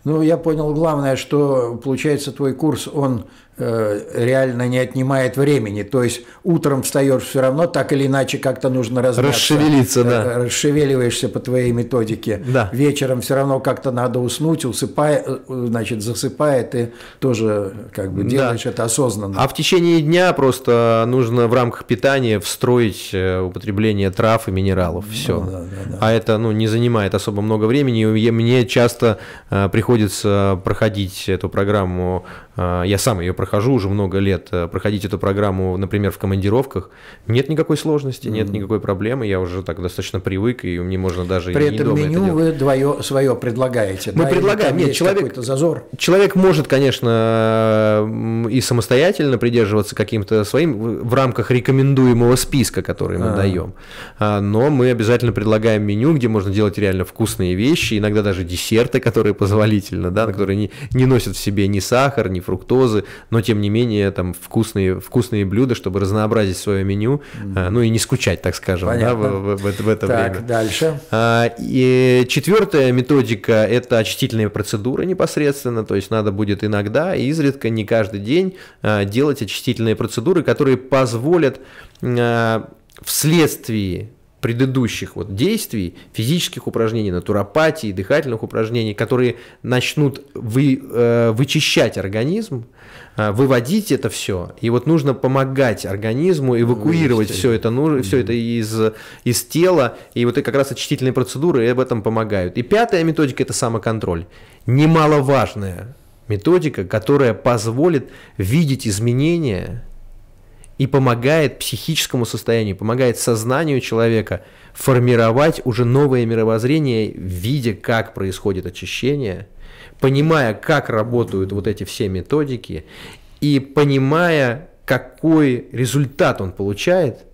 Speaker 1: Ну, я понял главное, что получается твой курс, он Э, реально не отнимает времени. То есть утром встаешь все равно, так или иначе как-то нужно размяться. Расшевелиться, да. Э, расшевеливаешься по твоей методике. Да. Вечером все равно как-то надо уснуть, усыпай, э, значит, засыпая, ты тоже как бы делаешь да. это осознанно. А в течение
Speaker 2: дня просто нужно в рамках питания встроить употребление трав и минералов. Все. Ну, да, да, да. А это ну, не занимает особо много времени. мне часто приходится проходить эту программу, я сам ее проходил прохожу уже много лет, э, проходить эту программу, например, в командировках, нет никакой сложности, нет никакой проблемы, я уже так достаточно привык, и мне можно даже При и не этом меню
Speaker 1: это вы двое, свое предлагаете, Мы да? предлагаем, нет, человек, зазор?
Speaker 2: человек может, конечно, и самостоятельно придерживаться каким-то своим в рамках рекомендуемого списка, который мы а -а -а. даем, но мы обязательно предлагаем меню, где можно делать реально вкусные вещи, иногда даже десерты, которые позволительно, да, которые не, не носят в себе ни сахар, ни фруктозы, но тем не менее там вкусные, вкусные блюда, чтобы разнообразить свое меню, а, ну и не скучать, так скажем, да, в, в, в, в это так, время. дальше. А, и четвертая методика – это очистительные процедуры непосредственно, то есть надо будет иногда, изредка, не каждый день а, делать очистительные процедуры, которые позволят вследствие предыдущих вот действий, физических упражнений, натуропатии, дыхательных упражнений, которые начнут вы, э, вычищать организм, Э, выводить это все. И вот нужно помогать организму эвакуировать все это, ну, все это из, из тела. И вот и как раз очистительные процедуры об этом помогают. И пятая методика – это самоконтроль. Немаловажная методика, которая позволит видеть изменения и помогает психическому состоянию, помогает сознанию человека формировать уже новое мировоззрение, видя, как происходит очищение – понимая, как работают вот эти все методики, и понимая, какой результат он получает –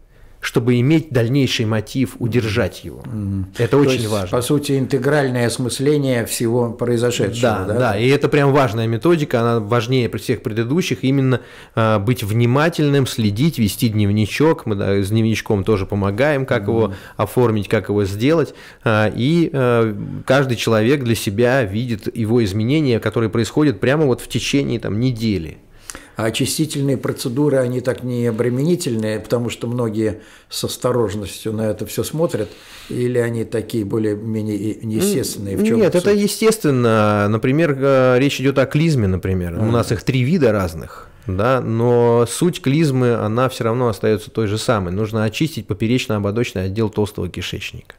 Speaker 2: чтобы иметь дальнейший мотив удержать его. Mm-hmm. Это То очень есть, важно.
Speaker 1: По сути, интегральное осмысление всего произошедшего. Да, да, да.
Speaker 2: И это прям важная методика, она важнее всех предыдущих. Именно э, быть внимательным, следить, вести дневничок. Мы да, с дневничком тоже помогаем, как mm-hmm. его оформить, как его сделать. Э, и э, каждый человек для себя видит его изменения,
Speaker 1: которые происходят прямо вот в течение там недели. А очистительные процедуры, они так не обременительные, потому что многие с осторожностью на это все смотрят, или они такие более-менее неестественные? В чем Нет, это
Speaker 2: естественно. Например, э, речь идет о клизме, например. Mm. У нас их три вида разных да, но суть клизмы, она все равно остается той же самой. Нужно очистить поперечно-ободочный отдел толстого кишечника.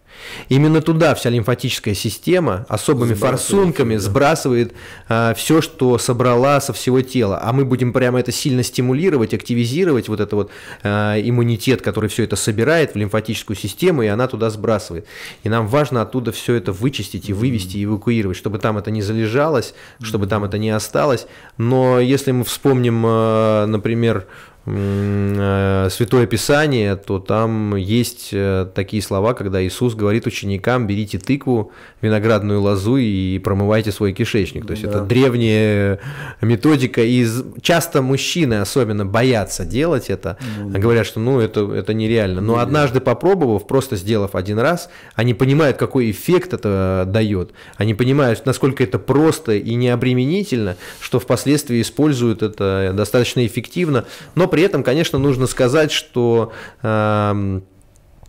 Speaker 2: Именно туда вся лимфатическая система особыми сбрасывает форсунками да. сбрасывает а, все, что собрала со всего тела. А мы будем прямо это сильно стимулировать, активизировать вот этот вот а, иммунитет, который все это собирает в лимфатическую систему, и она туда сбрасывает. И нам важно оттуда все это вычистить и вывести, и эвакуировать, чтобы там это не залежалось, чтобы там это не осталось. Но если мы вспомним, а, например, Э, Святое Писание, то там есть э, такие слова, когда Иисус говорит ученикам, берите тыкву, виноградную лозу и промывайте свой кишечник. То есть да. это древняя методика, и часто мужчины особенно боятся делать это, ну, да. говорят, что ну это, это нереально. Но однажды попробовав, просто сделав один раз, они понимают, какой эффект это дает, они понимают, насколько это просто и необременительно, что впоследствии используют это достаточно эффективно, но при этом, конечно, нужно сказать, что эм,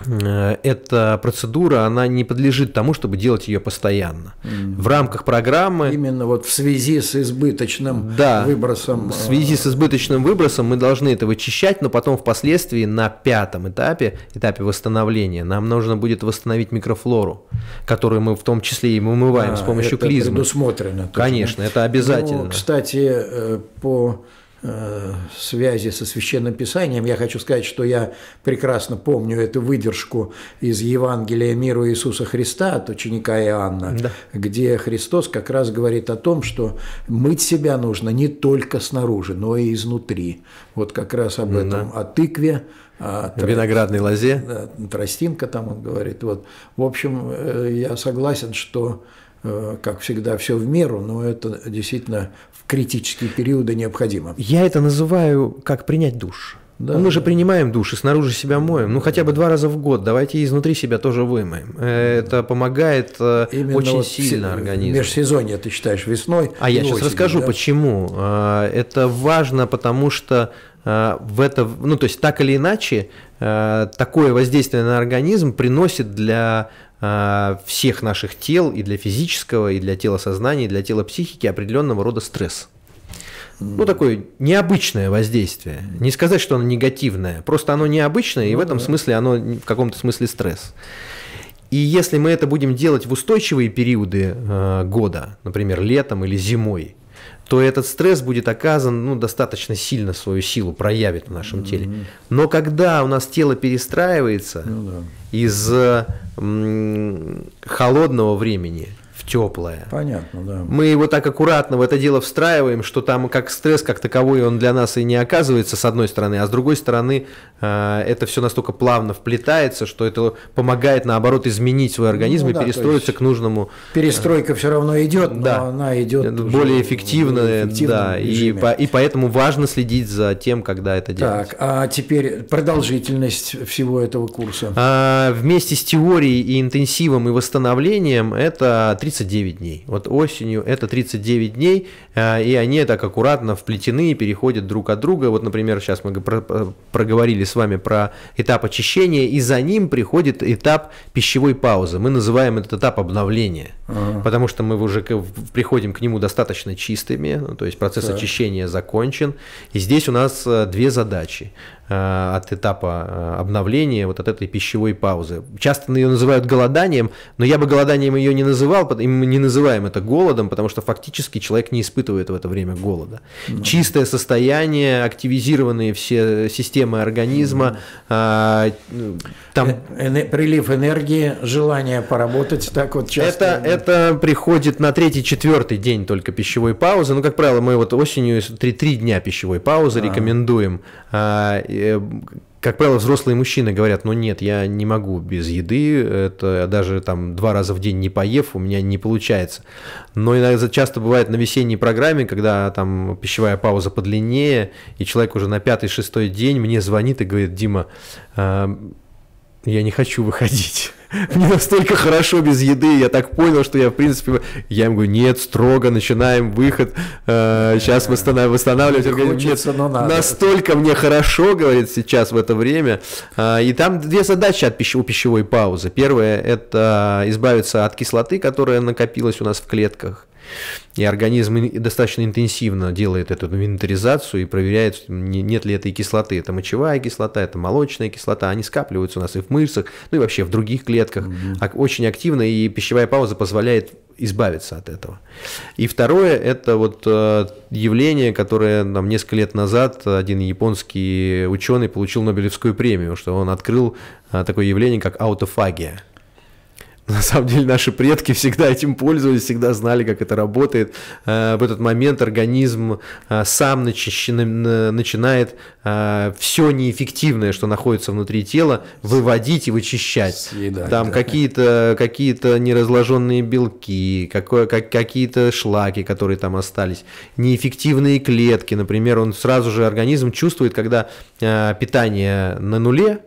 Speaker 2: э, эта процедура, она не подлежит тому, чтобы делать ее постоянно. Mm. В рамках программы... Именно вот в
Speaker 1: связи с избыточным да, выбросом. В связи
Speaker 2: с э, избыточным выбросом мы должны это вычищать, но потом впоследствии на пятом этапе, этапе восстановления, нам нужно будет восстановить микрофлору, которую мы в том числе и вымываем а, с помощью это клизмы. предусмотрено. Точно. Конечно, это ну, обязательно. Ну,
Speaker 1: кстати, э, по Э, связи со Священным Писанием. Я хочу сказать, что я прекрасно помню эту выдержку из Евангелия миру Иисуса Христа от ученика Иоанна, да. где Христос как раз говорит о том, что мыть себя нужно не только снаружи, но и изнутри. Вот как раз об этом, да. о тыкве, о тр... виноградной лозе. Да, тростинка там он говорит. Вот. В общем, э, я согласен, что Э, как всегда, все в меру, но это действительно в критические периоды необходимо.
Speaker 2: Я это называю как принять душ. Да. Мы же принимаем душ и снаружи себя моем. Ну, хотя бы два раза в год. Давайте изнутри себя тоже вымоем. Э, это помогает э, Именно очень вот сильно организму. Межсезонье, ты считаешь, весной. А я осенью, сейчас расскажу, да? почему. Это важно, потому что в это, ну, то есть так или иначе, такое воздействие на организм приносит для Э, всех наших тел, и для физического, и для тела сознания, и для тела психики определенного рода стресс. Ну, такое необычное воздействие. Не сказать, что оно негативное, просто оно необычное, и ну, в этом да. смысле оно в каком-то смысле стресс. И если мы это будем делать в устойчивые периоды э, года, например, летом или зимой, то этот стресс будет оказан ну, достаточно сильно свою силу проявит в нашем mm-hmm. теле. Но когда у нас тело перестраивается ну, да. из м- холодного времени теплое.
Speaker 1: Понятно, да.
Speaker 2: Мы его так аккуратно в это дело встраиваем, что там как стресс как таковой он для нас и не оказывается с одной стороны, а с другой стороны э, это все настолько плавно вплетается, что это помогает наоборот изменить свой организм ну, э, да, и перестроиться к нужному. Перестройка
Speaker 1: все равно идет, да. но она идет более
Speaker 2: эффективно, более эффективно да, режиме. и, по, и поэтому важно следить за тем, когда это делать.
Speaker 1: Так, а теперь продолжительность всего этого курса.
Speaker 2: А, вместе с теорией и интенсивом и восстановлением это 30 39 дней. Вот осенью это 39 дней, э, и они так аккуратно вплетены и переходят друг от друга. Вот, например, сейчас мы проговорили с вами про этап очищения, и за ним приходит этап пищевой паузы. Мы называем этот этап обновления, ага. потому что мы уже приходим к нему достаточно чистыми, ну, то есть процесс так. очищения закончен. И здесь у нас э, две задачи. Э, от этапа э, обновления, вот от этой пищевой паузы. Часто ее называют голоданием, но я бы голоданием ее не называл, и мы не называем это голодом, потому что фактически человек не испытывает в это время голода. Mm-hmm. Чистое состояние, активизированные все системы организма, mm-hmm. там... Э- прилив энергии,
Speaker 1: желание поработать так вот часто. Это,
Speaker 2: это приходит на третий-четвертый день только пищевой паузы, ну, как правило, мы вот осенью три, три дня пищевой паузы а. рекомендуем, а, Эм, как правило, взрослые мужчины говорят, ну нет, я не могу без еды, это даже там два раза в день не поев, у меня не получается. Но иногда часто бывает на весенней программе, когда там пищевая пауза подлиннее, и человек уже на пятый-шестой день мне звонит и говорит, Дима, эм, я не хочу выходить. мне настолько хорошо без еды, я так понял, что я, в принципе, я им говорю, нет, строго, начинаем выход, сейчас э, восстанавливать организм. Настолько мне хорошо, говорит, сейчас в это время. А, и там две задачи от пищевой, пищевой паузы. Первое это избавиться от кислоты, которая накопилась у нас в клетках. И организм достаточно интенсивно делает эту инвентаризацию и проверяет, нет ли этой кислоты. Это мочевая кислота, это молочная кислота. Они скапливаются у нас и в мышцах, ну и вообще в других клетках клетках mm-hmm. очень активно, и пищевая пауза позволяет избавиться от этого. И второе – это вот э, явление, которое нам несколько лет назад один японский ученый получил Нобелевскую премию, что он открыл э, такое явление, как аутофагия – на самом деле наши предки всегда этим пользовались, всегда знали, как это работает. Э, в этот момент организм э, сам э, начинает все неэффективное, что находится внутри тела, выводить и вычищать. Съедать, Там да. какие-то какие неразложенные белки, какие-то шлаки, которые там остались, неэффективные клетки, например, он сразу же организм чувствует, когда питание на нуле,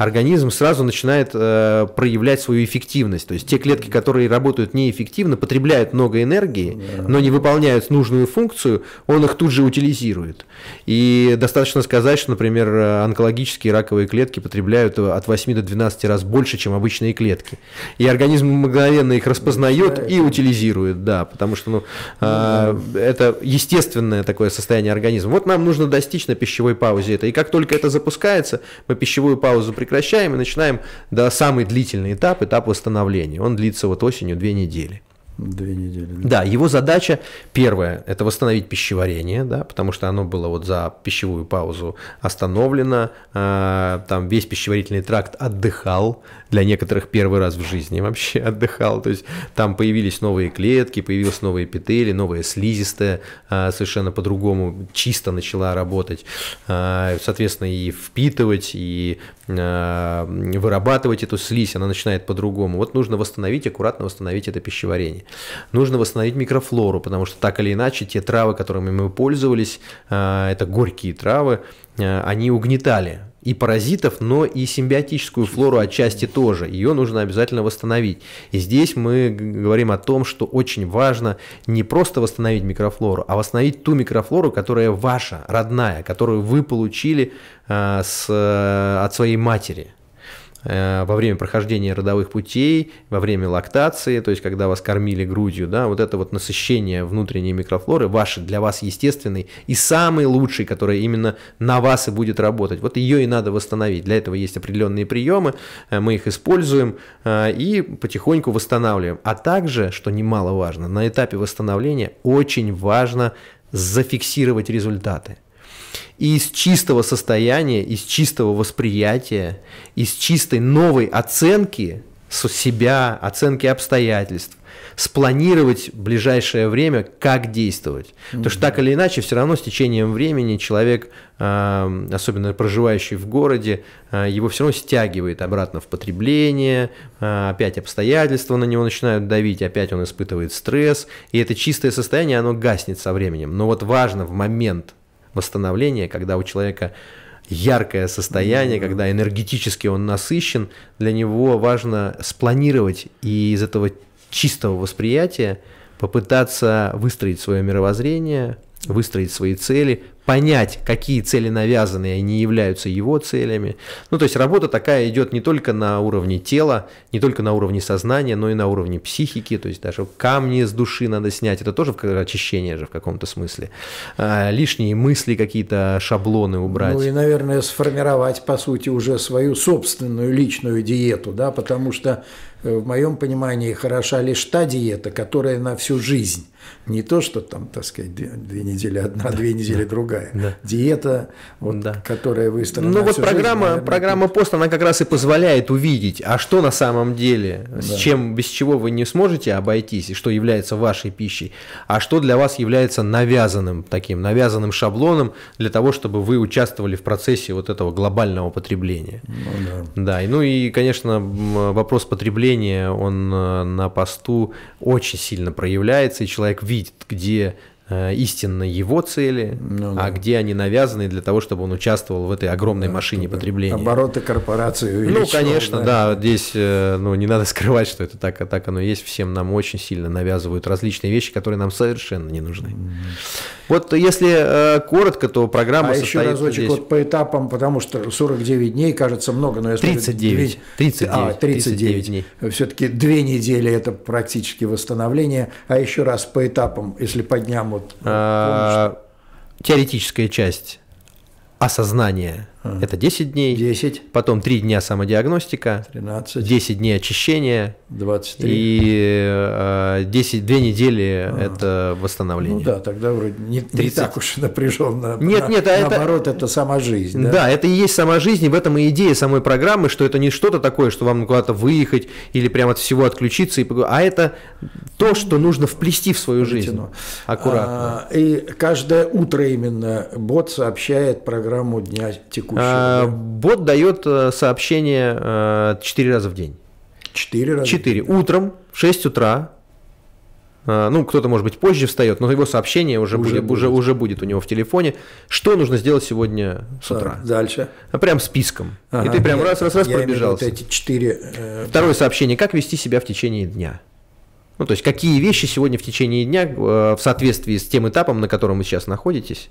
Speaker 2: организм сразу начинает э, проявлять свою эффективность. То есть те клетки, которые работают неэффективно, потребляют много энергии, но не выполняют нужную функцию, он их тут же утилизирует. И достаточно сказать, что, например, онкологические раковые клетки потребляют э, от 8 до 12 раз больше, чем обычные клетки. И организм мгновенно их распознает и утилизирует, да, потому что ну, э, это естественное такое состояние организма. Вот нам нужно достичь на пищевой паузе это. И как только это запускается, мы пищевую паузу прекращаем, прекращаем и начинаем да, самый длительный этап, этап восстановления. Он длится вот осенью две недели. Две недели. Да. да, его задача первая – это восстановить пищеварение, да, потому что оно было вот за пищевую паузу остановлено, э, там весь пищеварительный тракт отдыхал, для некоторых первый раз в жизни вообще отдыхал, то есть там появились новые клетки, появились новые петели, новые слизистые, э, а, совершенно по-другому чисто начала работать, э, соответственно, и впитывать, и вырабатывать эту слизь, она начинает по-другому. Вот нужно восстановить, аккуратно восстановить это пищеварение. Нужно восстановить микрофлору, потому что так или иначе те травы, которыми мы пользовались, э, это горькие травы, э, они угнетали и паразитов, но и симбиотическую флору отчасти тоже. Ее нужно обязательно восстановить. И здесь мы говорим о том, что очень важно не просто восстановить микрофлору, а восстановить ту микрофлору, которая ваша, родная, которую вы получили э, с, э, от своей матери Э, во время прохождения родовых путей, во время лактации, то есть когда вас кормили грудью, да, вот это вот насыщение внутренней микрофлоры, ваше для вас естественный и самый лучший, который именно на вас и будет работать. Вот ее и надо восстановить. Для этого есть определенные приемы, э, мы их используем э, и потихоньку восстанавливаем. А также, что немаловажно, на этапе восстановления очень важно зафиксировать результаты. И из чистого состояния, из чистого восприятия, из чистой новой оценки со себя, оценки обстоятельств, спланировать в ближайшее время, как действовать. Mm-hmm. Потому что так или иначе, все равно с течением времени человек, особенно проживающий в городе, а, его все равно стягивает обратно в потребление, а, опять обстоятельства на него начинают давить, опять он испытывает стресс, и это чистое состояние, оно гаснет со временем. Но вот важно в момент – восстановление, когда у человека яркое состояние, mm-hmm. когда энергетически он насыщен, для него важно спланировать и из этого чистого восприятия попытаться выстроить свое мировоззрение, выстроить свои цели, понять, какие цели навязаны, и они являются его целями. Ну, то есть работа такая идет не только на уровне тела, не только на уровне сознания, но и на уровне психики, то есть даже камни с души надо снять, это тоже очищение же в каком-то смысле. А, лишние мысли, какие-то шаблоны убрать. Ну и,
Speaker 1: наверное, сформировать, по сути, уже свою собственную личную диету, да, потому что э, в моем понимании хороша лишь та диета, которая на всю жизнь. Не то, что там, так сказать, две, недели одна, две недели другая другая. Да. Диета, вот, да. которая выстроена. Ну вот программа, жизнь, наверное,
Speaker 2: программа пост, она как раз и позволяет увидеть, а что на самом деле, да. с чем, без чего вы не сможете обойтись, и что является вашей пищей, а что для вас является навязанным таким, навязанным шаблоном для того, чтобы вы участвовали в процессе вот этого глобального потребления. Ну, да. да, и, ну и, конечно, вопрос потребления, он э, на посту очень сильно проявляется, и человек видит, где Э, истинно его цели, ну, а да. а где они навязаны для того, чтобы он участвовал в этой огромной да, ну, машине потребления.
Speaker 1: Обороты корпорации Ну, конечно, да.
Speaker 2: да, здесь э, ну, не надо скрывать, что это так, а так оно есть. Всем нам очень сильно навязывают различные вещи, которые нам совершенно не нужны. Вот если э, коротко, то программа а состоит... еще разочек здесь... вот
Speaker 1: по этапам, потому что 49 дней кажется много, но я 39. Смотрю, 39. А, 39. 39 дней. Все-таки две недели это практически восстановление. А еще раз по этапам, если по дням
Speaker 2: Э, теоретическая часть осознания это 10 дней. 10. Потом 3 дня самодиагностика. 13. 10 дней очищения. 23. И э, 10, 2 недели а. это восстановление.
Speaker 1: Ну да, тогда вроде не, 30. не так уж напряженно. Нет, на, нет, а наоборот, это, это сама жизнь. Да? да,
Speaker 2: это и есть сама жизнь, и в этом и идея самой программы, что это не что-то такое, что вам куда-то выехать или прямо от всего отключиться, и, а это то, ну,
Speaker 1: что нужно вплести в свою жизнь. Аккуратно. А, и каждое утро именно бот сообщает программу дня текущего текущего? А, да?
Speaker 2: Бот дает э, сообщение 4 э, раза в день. 4 раза? 4. Утром в 6 утра, а, ну, кто-то, может быть, позже встает, но его сообщение уже, уже, будет, будет. Уже, уже будет у него в телефоне. Что нужно сделать сегодня с а, утра? дальше. А, прям списком. Ага, И ты прям раз-раз-раз пробежался. вот эти
Speaker 1: четыре. Э,
Speaker 2: Второе сообщение. Как вести себя в течение дня? Ну, то есть какие вещи сегодня в течение дня э, в соответствии с тем этапом, на котором вы сейчас находитесь,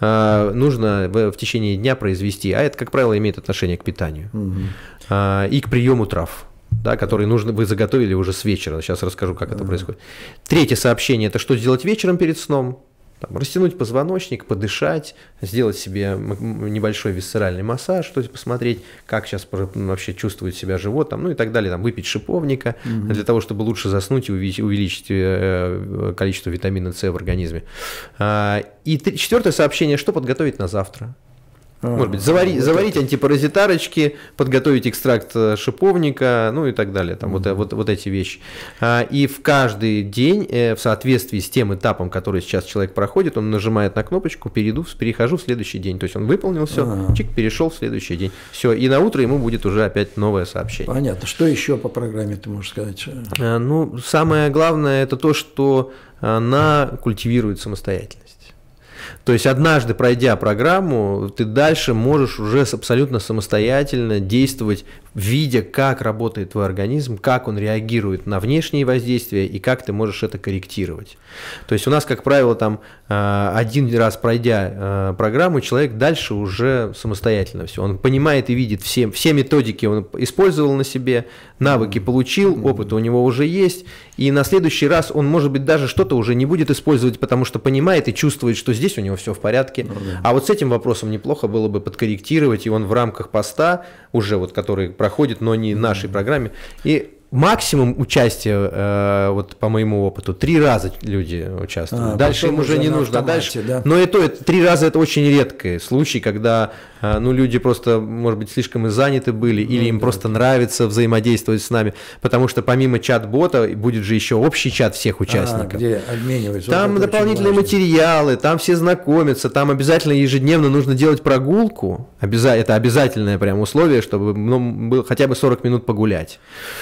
Speaker 2: э, нужно в течение дня произвести. А это, как правило, имеет отношение к питанию угу. и к приему трав да, которые нужно, вы заготовили уже с вечера. Сейчас расскажу, как это происходит. Третье сообщение – это что сделать вечером перед сном там, растянуть позвоночник, подышать, сделать себе небольшой висцеральный массаж, то есть посмотреть, как сейчас вообще чувствует себя живот, там, ну и так далее, там, выпить шиповника угу. для того, чтобы лучше заснуть и увеличить, увеличить э, э, количество витамина С в организме. А, и четвертое сообщение, что подготовить на завтра.
Speaker 1: А, Может быть, заварить,
Speaker 2: заварить антипаразитарочки, подготовить экстракт э, шиповника, ну и так далее. Там mm-hmm. вот, э, вот, вот эти вещи. А, и в каждый день, э, в соответствии с тем этапом, который сейчас человек проходит, он нажимает на кнопочку «Перейду, перехожу в следующий день». То есть он выполнил все, uh-huh. А. чик, перешел в следующий день. Все, и на утро ему будет уже опять новое сообщение.
Speaker 1: Понятно. Что еще по программе ты можешь сказать?
Speaker 2: Ну, самое главное – это то, что она культивирует самостоятельность. То есть однажды пройдя программу, ты дальше можешь уже абсолютно самостоятельно действовать видя, как работает твой организм, как он реагирует на внешние воздействия и как ты можешь это корректировать. То есть у нас, как правило, там э, один раз пройдя э, программу, человек дальше уже самостоятельно все. Он понимает и видит все, все методики, он использовал на себе, навыки получил, опыт у него уже есть, и на следующий раз он, может быть, даже что-то уже не будет использовать, потому что понимает и чувствует, что здесь у него все в порядке. Ну а вот с этим вопросом неплохо было бы подкорректировать, и он в рамках поста уже вот, который проходит, но не в нашей программе. И максимум участия, э, вот по моему опыту, три раза люди участвуют. А, дальше им уже не нужно. А дальше, да. Но и то, это, три раза это очень редкий случай, когда э, ну, люди просто, может быть, слишком и заняты были, ну, или да. им просто нравится взаимодействовать с нами, потому что помимо чат-бота будет же еще общий чат всех а, участников. А,
Speaker 1: где обмениваются. Там вот дополнительные
Speaker 2: материалы, там все знакомятся, там обязательно ежедневно нужно делать прогулку. Обяза- это обязательное прям условие, чтобы ну, было хотя бы 40 минут погулять.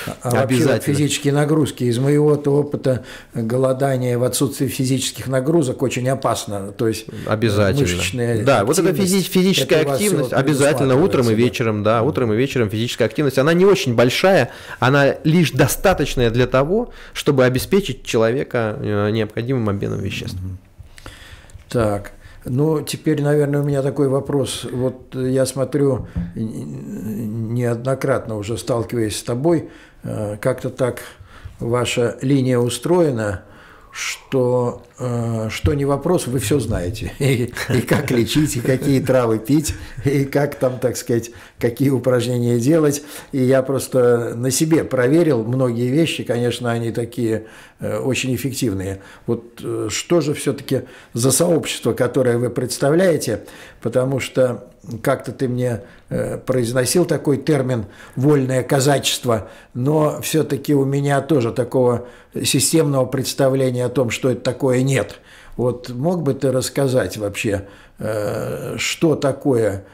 Speaker 2: А, а вообще физические
Speaker 1: нагрузки. Из моего опыта голодание в отсутствии физических нагрузок очень опасно. То есть э, обязательно. мышечная Да, вот эта физи физическая это активность обязательно утром и
Speaker 2: вечером, да. утром и вечером физическая активность, она не очень большая, она лишь достаточная для того, чтобы обеспечить человека э, необходимым обменом веществ.
Speaker 1: Так. Ну, теперь, наверное, у меня такой вопрос. Вот я смотрю, неоднократно уже сталкиваясь с тобой, Э, как-то так ваша линия устроена, что э, что не вопрос, вы все знаете. И, и как лечить, и какие травы пить, и как там, так сказать, какие упражнения делать. И я просто на себе проверил многие вещи, конечно, они такие э, очень эффективные. Вот что же все-таки за сообщество, которое вы представляете, потому что как-то ты мне э, произносил такой термин «вольное казачество», но все-таки у меня тоже такого системного представления о том, что это такое, нет. Вот мог бы ты рассказать вообще, э, что такое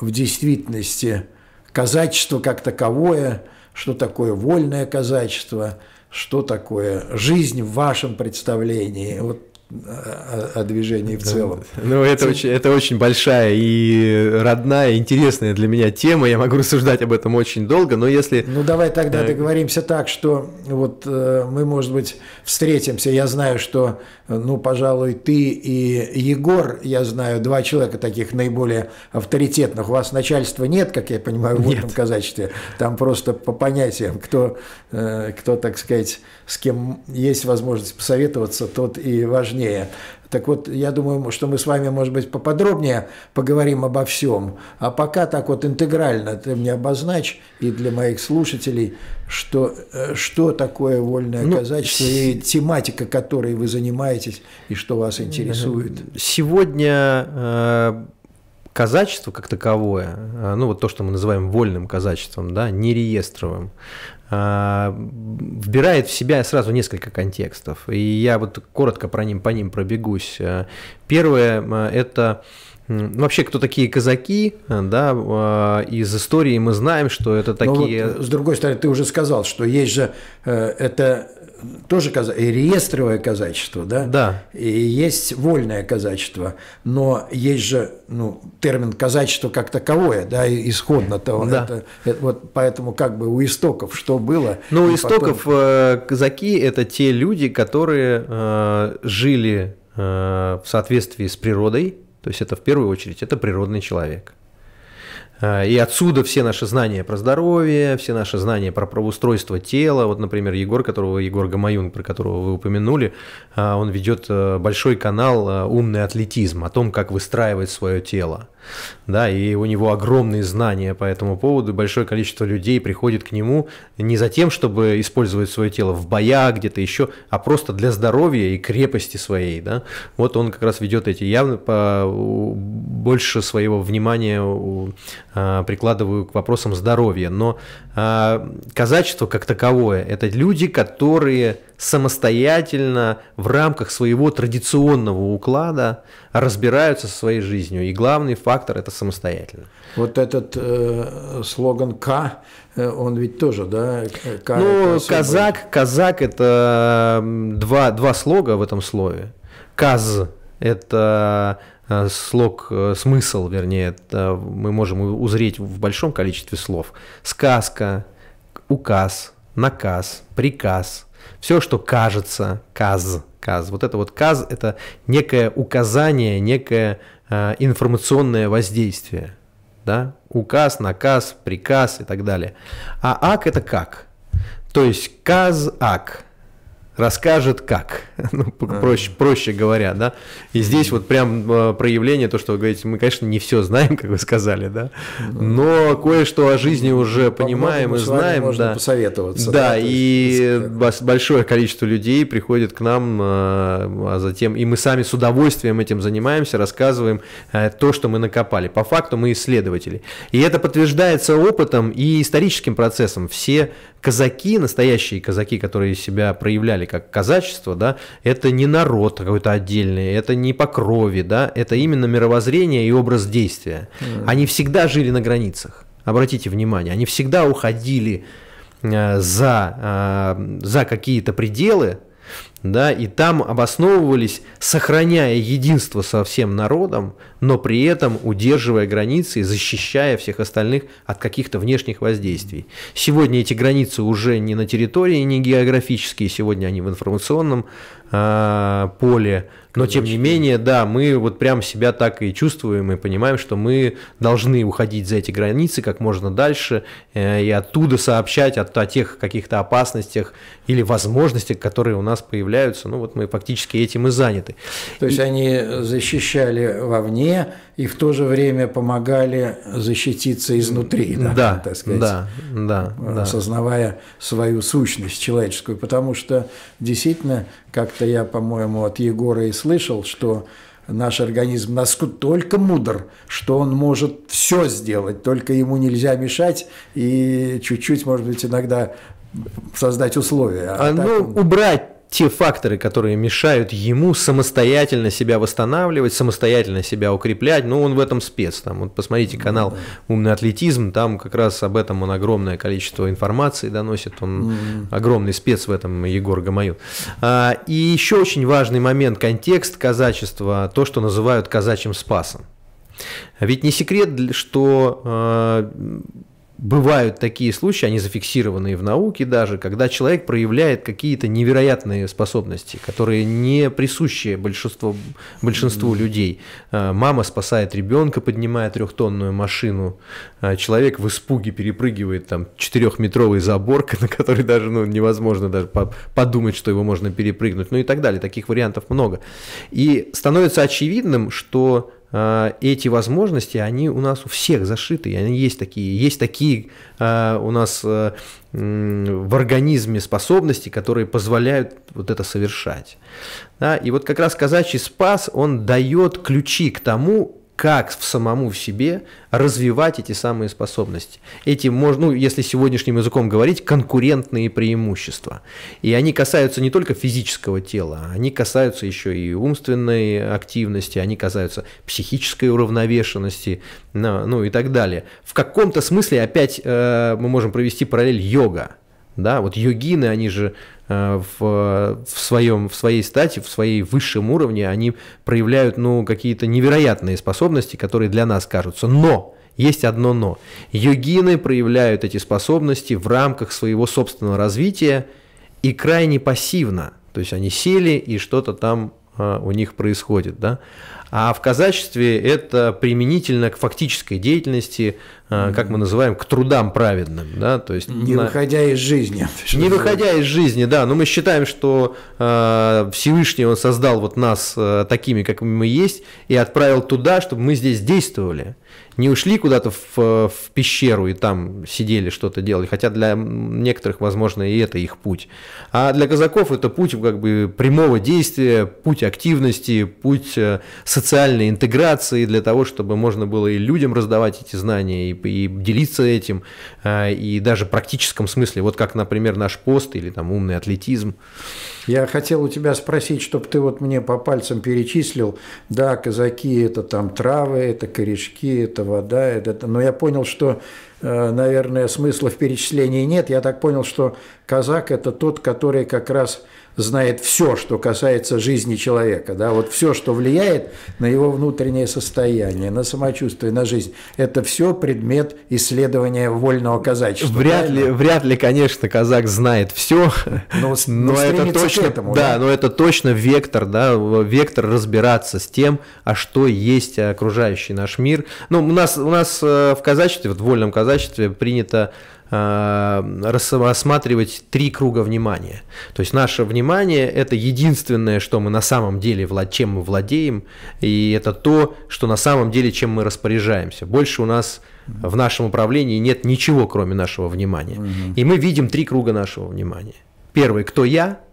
Speaker 1: в действительности казачество как таковое, что такое вольное казачество, что такое жизнь в вашем представлении? Вот о, о движении в да. целом. Ну, это Тем... очень,
Speaker 2: это очень большая и родная, интересная для меня тема. Я могу рассуждать об этом очень долго, но если... Ну, давай тогда
Speaker 1: договоримся так, что вот э, мы, может быть, встретимся. Я знаю, что ну, пожалуй, ты и Егор, я знаю, два человека таких наиболее авторитетных. У вас начальства нет, как я понимаю, в вольном казачестве. Там просто по понятиям, кто, э, кто, так сказать, с кем есть возможность посоветоваться, тот и важнее. Так вот, я думаю, что мы с вами, может быть, поподробнее поговорим обо всем. А пока так вот интегрально ты мне обозначь и для моих слушателей, что, э, что такое вольное ну, казачество и тематика, которой вы занимаетесь, и что вас интересует.
Speaker 2: Сегодня э, казачество как таковое, а, ну вот то, что мы называем вольным казачеством, да, нереестровым, а, вбирает в себя сразу несколько контекстов. И я вот коротко про ним, по ним пробегусь. А, первое – это ну, Вообще, кто такие казаки, да, из истории мы знаем, что это ну, такие... вот,
Speaker 1: э, с другой стороны, ты уже сказал, что есть же э, это тоже каза... реестровое казачество, да? Да. И есть вольное казачество, но есть же ну, термин казачество как таковое, да, исходно-то. Да. Это, это, вот поэтому как бы у истоков что было? Ну, у истоков
Speaker 2: потом... Э, казаки – это те люди, которые э, жили э, в соответствии с природой, то есть это в первую очередь, это природный человек. Э, и отсюда все наши знания про здоровье, все наши знания про правоустройство тела. Вот, например, Егор, которого Егор Гамаюн, про которого вы упомянули, э, он ведет э, большой канал «Умный атлетизм» о том, как выстраивать свое тело да, и у него огромные знания по этому поводу, большое количество людей приходит к нему не за тем, чтобы использовать свое тело в боях где-то еще, а просто для здоровья и крепости своей, да, вот он как раз ведет эти, явно по, больше своего внимания а, прикладываю к вопросам здоровья, но а, казачество как таковое, это люди, которые самостоятельно в рамках своего традиционного уклада разбираются со своей жизнью. И главный фактор – это самостоятельно.
Speaker 1: Вот этот э, слоган «К», э, он ведь тоже, да? К, ну, это казак,
Speaker 2: казак – это два, два слога в этом слове. «Каз» – это э, слог, э, смысл, вернее, это мы можем узреть в большом количестве слов. Сказка, указ, наказ, приказ – все, что кажется, каз, каз. Вот это вот каз – это некое указание, некое э, информационное воздействие. Да? Указ, наказ, приказ и так далее. А ак – это как? То есть каз-ак – расскажет как, ну, а. проще, проще говоря, да. И здесь вот прям э, проявление, то, что вы говорите, мы, конечно, не все знаем, как вы сказали, да, но кое-что о жизни уже понимаем и знаем. Можно да. посоветоваться. Да, да и есть, большое количество людей приходит к нам, э, а затем и мы сами с удовольствием этим занимаемся, рассказываем э, то, что мы накопали. По факту мы исследователи. И это подтверждается опытом и историческим процессом. Все казаки, настоящие казаки, которые себя проявляли как казачество, да, это не народ какой-то отдельный, это не по крови, да, это именно мировоззрение и образ действия. Mm. Они всегда жили на границах. Обратите внимание, они всегда уходили э, за, э, за какие-то пределы, да, и там обосновывались, сохраняя единство со всем народом, но при этом удерживая границы и защищая всех остальных от каких-то внешних воздействий. Сегодня эти границы уже не на территории, не географические, сегодня они в информационном э, поле но тем не менее, да, мы вот прям себя так и чувствуем и понимаем, что мы должны уходить за эти границы как можно дальше э, и оттуда сообщать о, о тех каких-то опасностях или возможностях, которые у нас появляются. Ну вот мы фактически этим и заняты. То есть
Speaker 1: и... они защищали вовне, и в то же время помогали защититься изнутри, да, да так сказать, да, да, э, да. осознавая свою сущность человеческую. Потому что действительно, как-то я, по-моему, от Егора и слышал, что наш организм настолько мудр, что он может все сделать, только ему нельзя мешать и чуть-чуть, может быть, иногда создать
Speaker 2: условия. А, а ну, он... убрать те факторы, которые мешают ему самостоятельно себя восстанавливать, самостоятельно себя укреплять, ну, он в этом спец. Там, вот посмотрите ну канал «Умный атлетизм», там как раз об этом он огромное количество информации доносит, он огромный спец в этом, Егор Гамаю. А, и еще очень важный момент, контекст казачества, то, что называют казачьим спасом. Ведь не секрет, что э, бывают такие случаи, они зафиксированные в науке даже, когда человек проявляет какие-то невероятные способности, которые не присущи большинству, большинству людей. Э, мама спасает ребенка, поднимая трехтонную машину. Э, человек в испуге перепрыгивает там четырехметровый забор, на который даже ну, невозможно даже подумать, что его можно перепрыгнуть. Ну и так далее. Таких вариантов много. И становится очевидным, что а, эти возможности, они у нас у всех зашиты, они есть такие, есть такие а, у нас э, в организме способности, которые позволяют вот это совершать. Да? И вот как раз казачий спас, он дает ключи к тому, как в самому в себе развивать эти самые способности. Эти, можно, ну, если сегодняшним языком говорить, конкурентные преимущества. И они касаются не только физического тела, они касаются еще и умственной активности, они касаются психической уравновешенности, ну и так далее. В каком-то смысле опять э, мы можем провести параллель йога. Да, вот йогины, они же Э, в, в, своем, в своей стати, в своей высшем уровне, они проявляют ну, какие-то невероятные способности, которые для нас кажутся. Но есть одно но. Йогины проявляют эти способности в рамках своего собственного развития и крайне пассивно. То есть они сели и что-то там а, у них происходит. Да? А в казачестве это применительно к фактической деятельности, а, как мы называем, к трудам праведным, да, то есть не на...
Speaker 1: выходя из жизни. Не выходя
Speaker 2: из жизни, да, но мы считаем, что э, Всевышний он создал вот нас э, такими, как мы есть, и отправил туда, чтобы мы здесь действовали, не ушли куда-то в, в пещеру и там сидели что-то делали, хотя для некоторых, возможно, и это их путь, а для казаков это путь как бы прямого действия, путь активности, путь э, социальной интеграции для того, чтобы можно было и людям раздавать эти знания и и делиться этим, э, и даже в практическом смысле, вот как, например, наш пост или там
Speaker 1: умный атлетизм. Я хотел у тебя спросить, чтобы ты вот мне по пальцам перечислил, да, казаки – это там травы, это корешки, это вода, это, но я понял, что э, наверное, смысла в перечислении нет. Я так понял, что казак – это тот, который как раз – знает все, что касается жизни человека, да, вот все, что влияет на его внутреннее состояние, на самочувствие, на жизнь, это все предмет исследования вольного казачества. Вряд правильно?
Speaker 2: ли, вряд ли, конечно, казак знает все, но, но, но это точно, этому, да, да, но это точно вектор, да, вектор разбираться с тем, а что есть окружающий наш мир. Ну, у нас, у нас э, в казачестве, вот в вольном казачестве принято Э, рассматривать три круга внимания. То есть наше внимание – это единственное, что мы на самом деле, чем мы владеем, и это то, что на самом деле, чем мы распоряжаемся. Больше у нас в нашем управлении нет ничего, кроме нашего внимания. И мы видим три круга нашего внимания. Первый – кто я –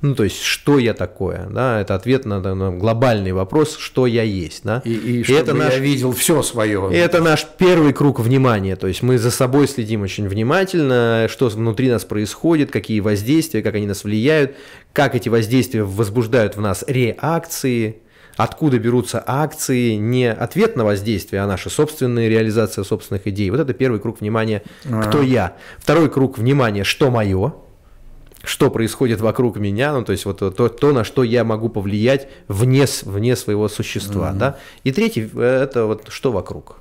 Speaker 2: ну, то есть, что я такое, да, это ответ на, на глобальный вопрос, что я есть, да. И, и, и чтобы это наш, я видел все свое. И это наш первый круг внимания, то есть, мы за собой следим очень внимательно, что внутри нас происходит, какие воздействия, как они нас влияют, как эти воздействия возбуждают в нас реакции, откуда берутся акции, не ответ на воздействие, а наша собственная реализация собственных идей. Вот это первый круг внимания, кто А-а-а. я. Второй круг внимания, что мое, что происходит вокруг меня, ну, то есть вот то, то на что я могу повлиять вне, вне своего существа, mm-hmm. да. И третий э, – это вот что вокруг.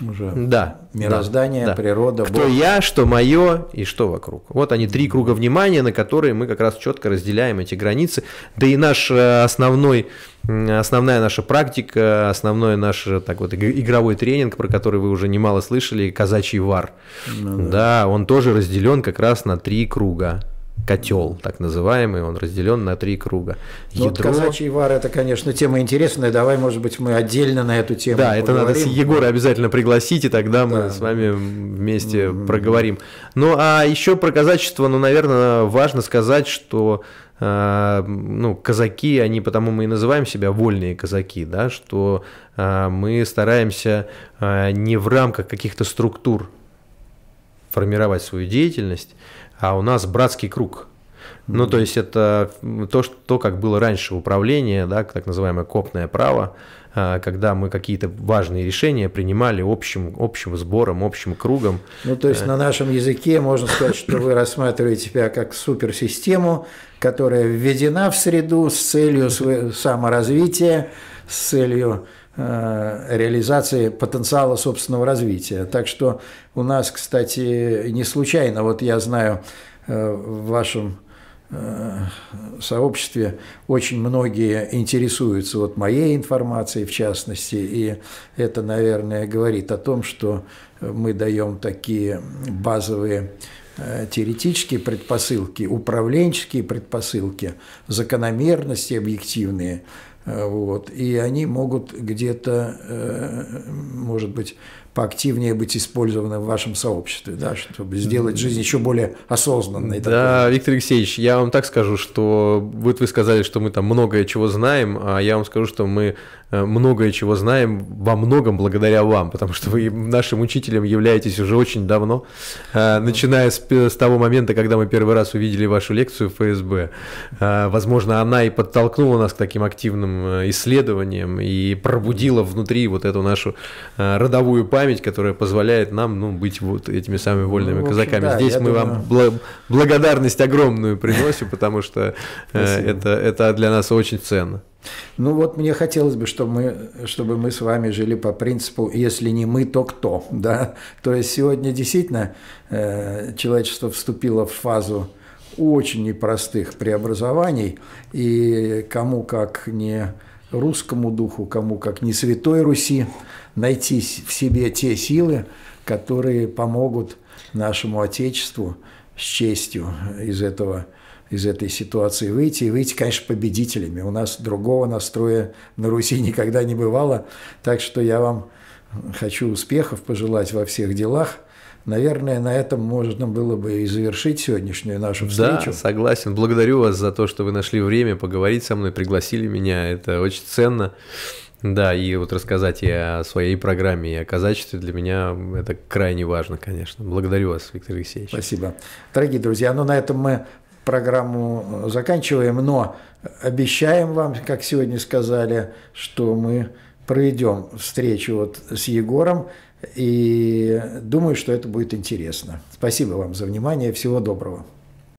Speaker 2: Уже. Да. Мироздание, да, природа. Кто Бог. я, что мое и что вокруг. Вот они три круга внимания, на которые мы как раз четко разделяем эти границы. Да и наш э, основной, основная наша практика, основной наш э, так вот игровой тренинг, про который вы уже немало слышали, казачий вар. Ну, да. да, он тоже разделен как раз на три круга котел, так называемый, он разделен на три круга. Ну, Ядро... Вот казачий
Speaker 1: вар – это, конечно, тема интересная. Давай, может быть, мы отдельно на эту тему Да, поговорим. это надо с Егора
Speaker 2: обязательно пригласить, и тогда да. мы с вами вместе mm-hmm. проговорим. Ну, а еще про казачество, ну, наверное, важно сказать, что а, ну, казаки, они потому мы и называем себя вольные казаки, да, что а, мы стараемся а, не в рамках каких-то структур формировать свою деятельность, а у нас братский круг. Ну, то есть это то, что, то, как было раньше управление, да, так называемое копное право, а, когда мы какие-то важные решения принимали общим, общим сбором, общим кругом.
Speaker 1: Ну, то есть э, на нашем языке можно сказать, что вы рассматриваете себя как суперсистему, которая введена в среду с целью саморазвития, с целью Э, реализации потенциала собственного развития. Так что у нас, кстати, не случайно, вот я знаю э, в вашем э, сообществе очень многие интересуются вот моей информацией в частности, и это, наверное, говорит о том, что мы даем такие базовые теоретические предпосылки, управленческие предпосылки, закономерности объективные – Э, вот. И они могут где-то, э, может быть, поактивнее быть использованы в вашем сообществе, да, чтобы сделать жизнь еще более осознанной. Да,
Speaker 2: такой. Виктор Алексеевич, я вам так скажу, что вот вы сказали, что мы там многое чего знаем, а я вам скажу, что мы э, многое чего знаем во многом благодаря вам, потому что вы нашим учителем являетесь уже очень давно, э, начиная с, с того момента, когда мы первый раз увидели вашу лекцию в ФСБ. Э, возможно, она и подтолкнула нас к таким активным исследованиям и пробудила внутри вот эту нашу родовую память память, которая позволяет нам ну, быть вот этими самыми вольными ну, общем, казаками. Да, Здесь мы думаю... вам бл- благодарность огромную приносим, потому что э, это, это для нас очень ценно.
Speaker 1: Ну вот мне хотелось бы, чтобы мы, чтобы мы с вами жили по принципу «если не мы, то кто?». Да? То есть сегодня действительно э, человечество вступило в фазу очень непростых преобразований, и кому как не русскому духу, кому как не Святой Руси, найти в себе те силы, которые помогут нашему Отечеству с честью из этого из этой ситуации выйти. И выйти, конечно, победителями. У нас другого настроя на Руси никогда не бывало. Так что я вам хочу успехов пожелать во всех делах. Наверное, на этом можно было бы и завершить сегодняшнюю нашу встречу. Да,
Speaker 2: согласен. Благодарю вас за то, что вы нашли время поговорить со мной, пригласили меня. Это очень ценно. Да, и вот рассказать и о своей программе, и о казачестве для меня
Speaker 1: это крайне важно, конечно. Благодарю вас, Виктор Алексеевич. Спасибо. Дорогие друзья, ну на этом мы программу э, заканчиваем, но обещаем вам, как сегодня сказали, что мы проведем встречу вот с Егором, и думаю, что это будет интересно. Спасибо вам за внимание, всего доброго.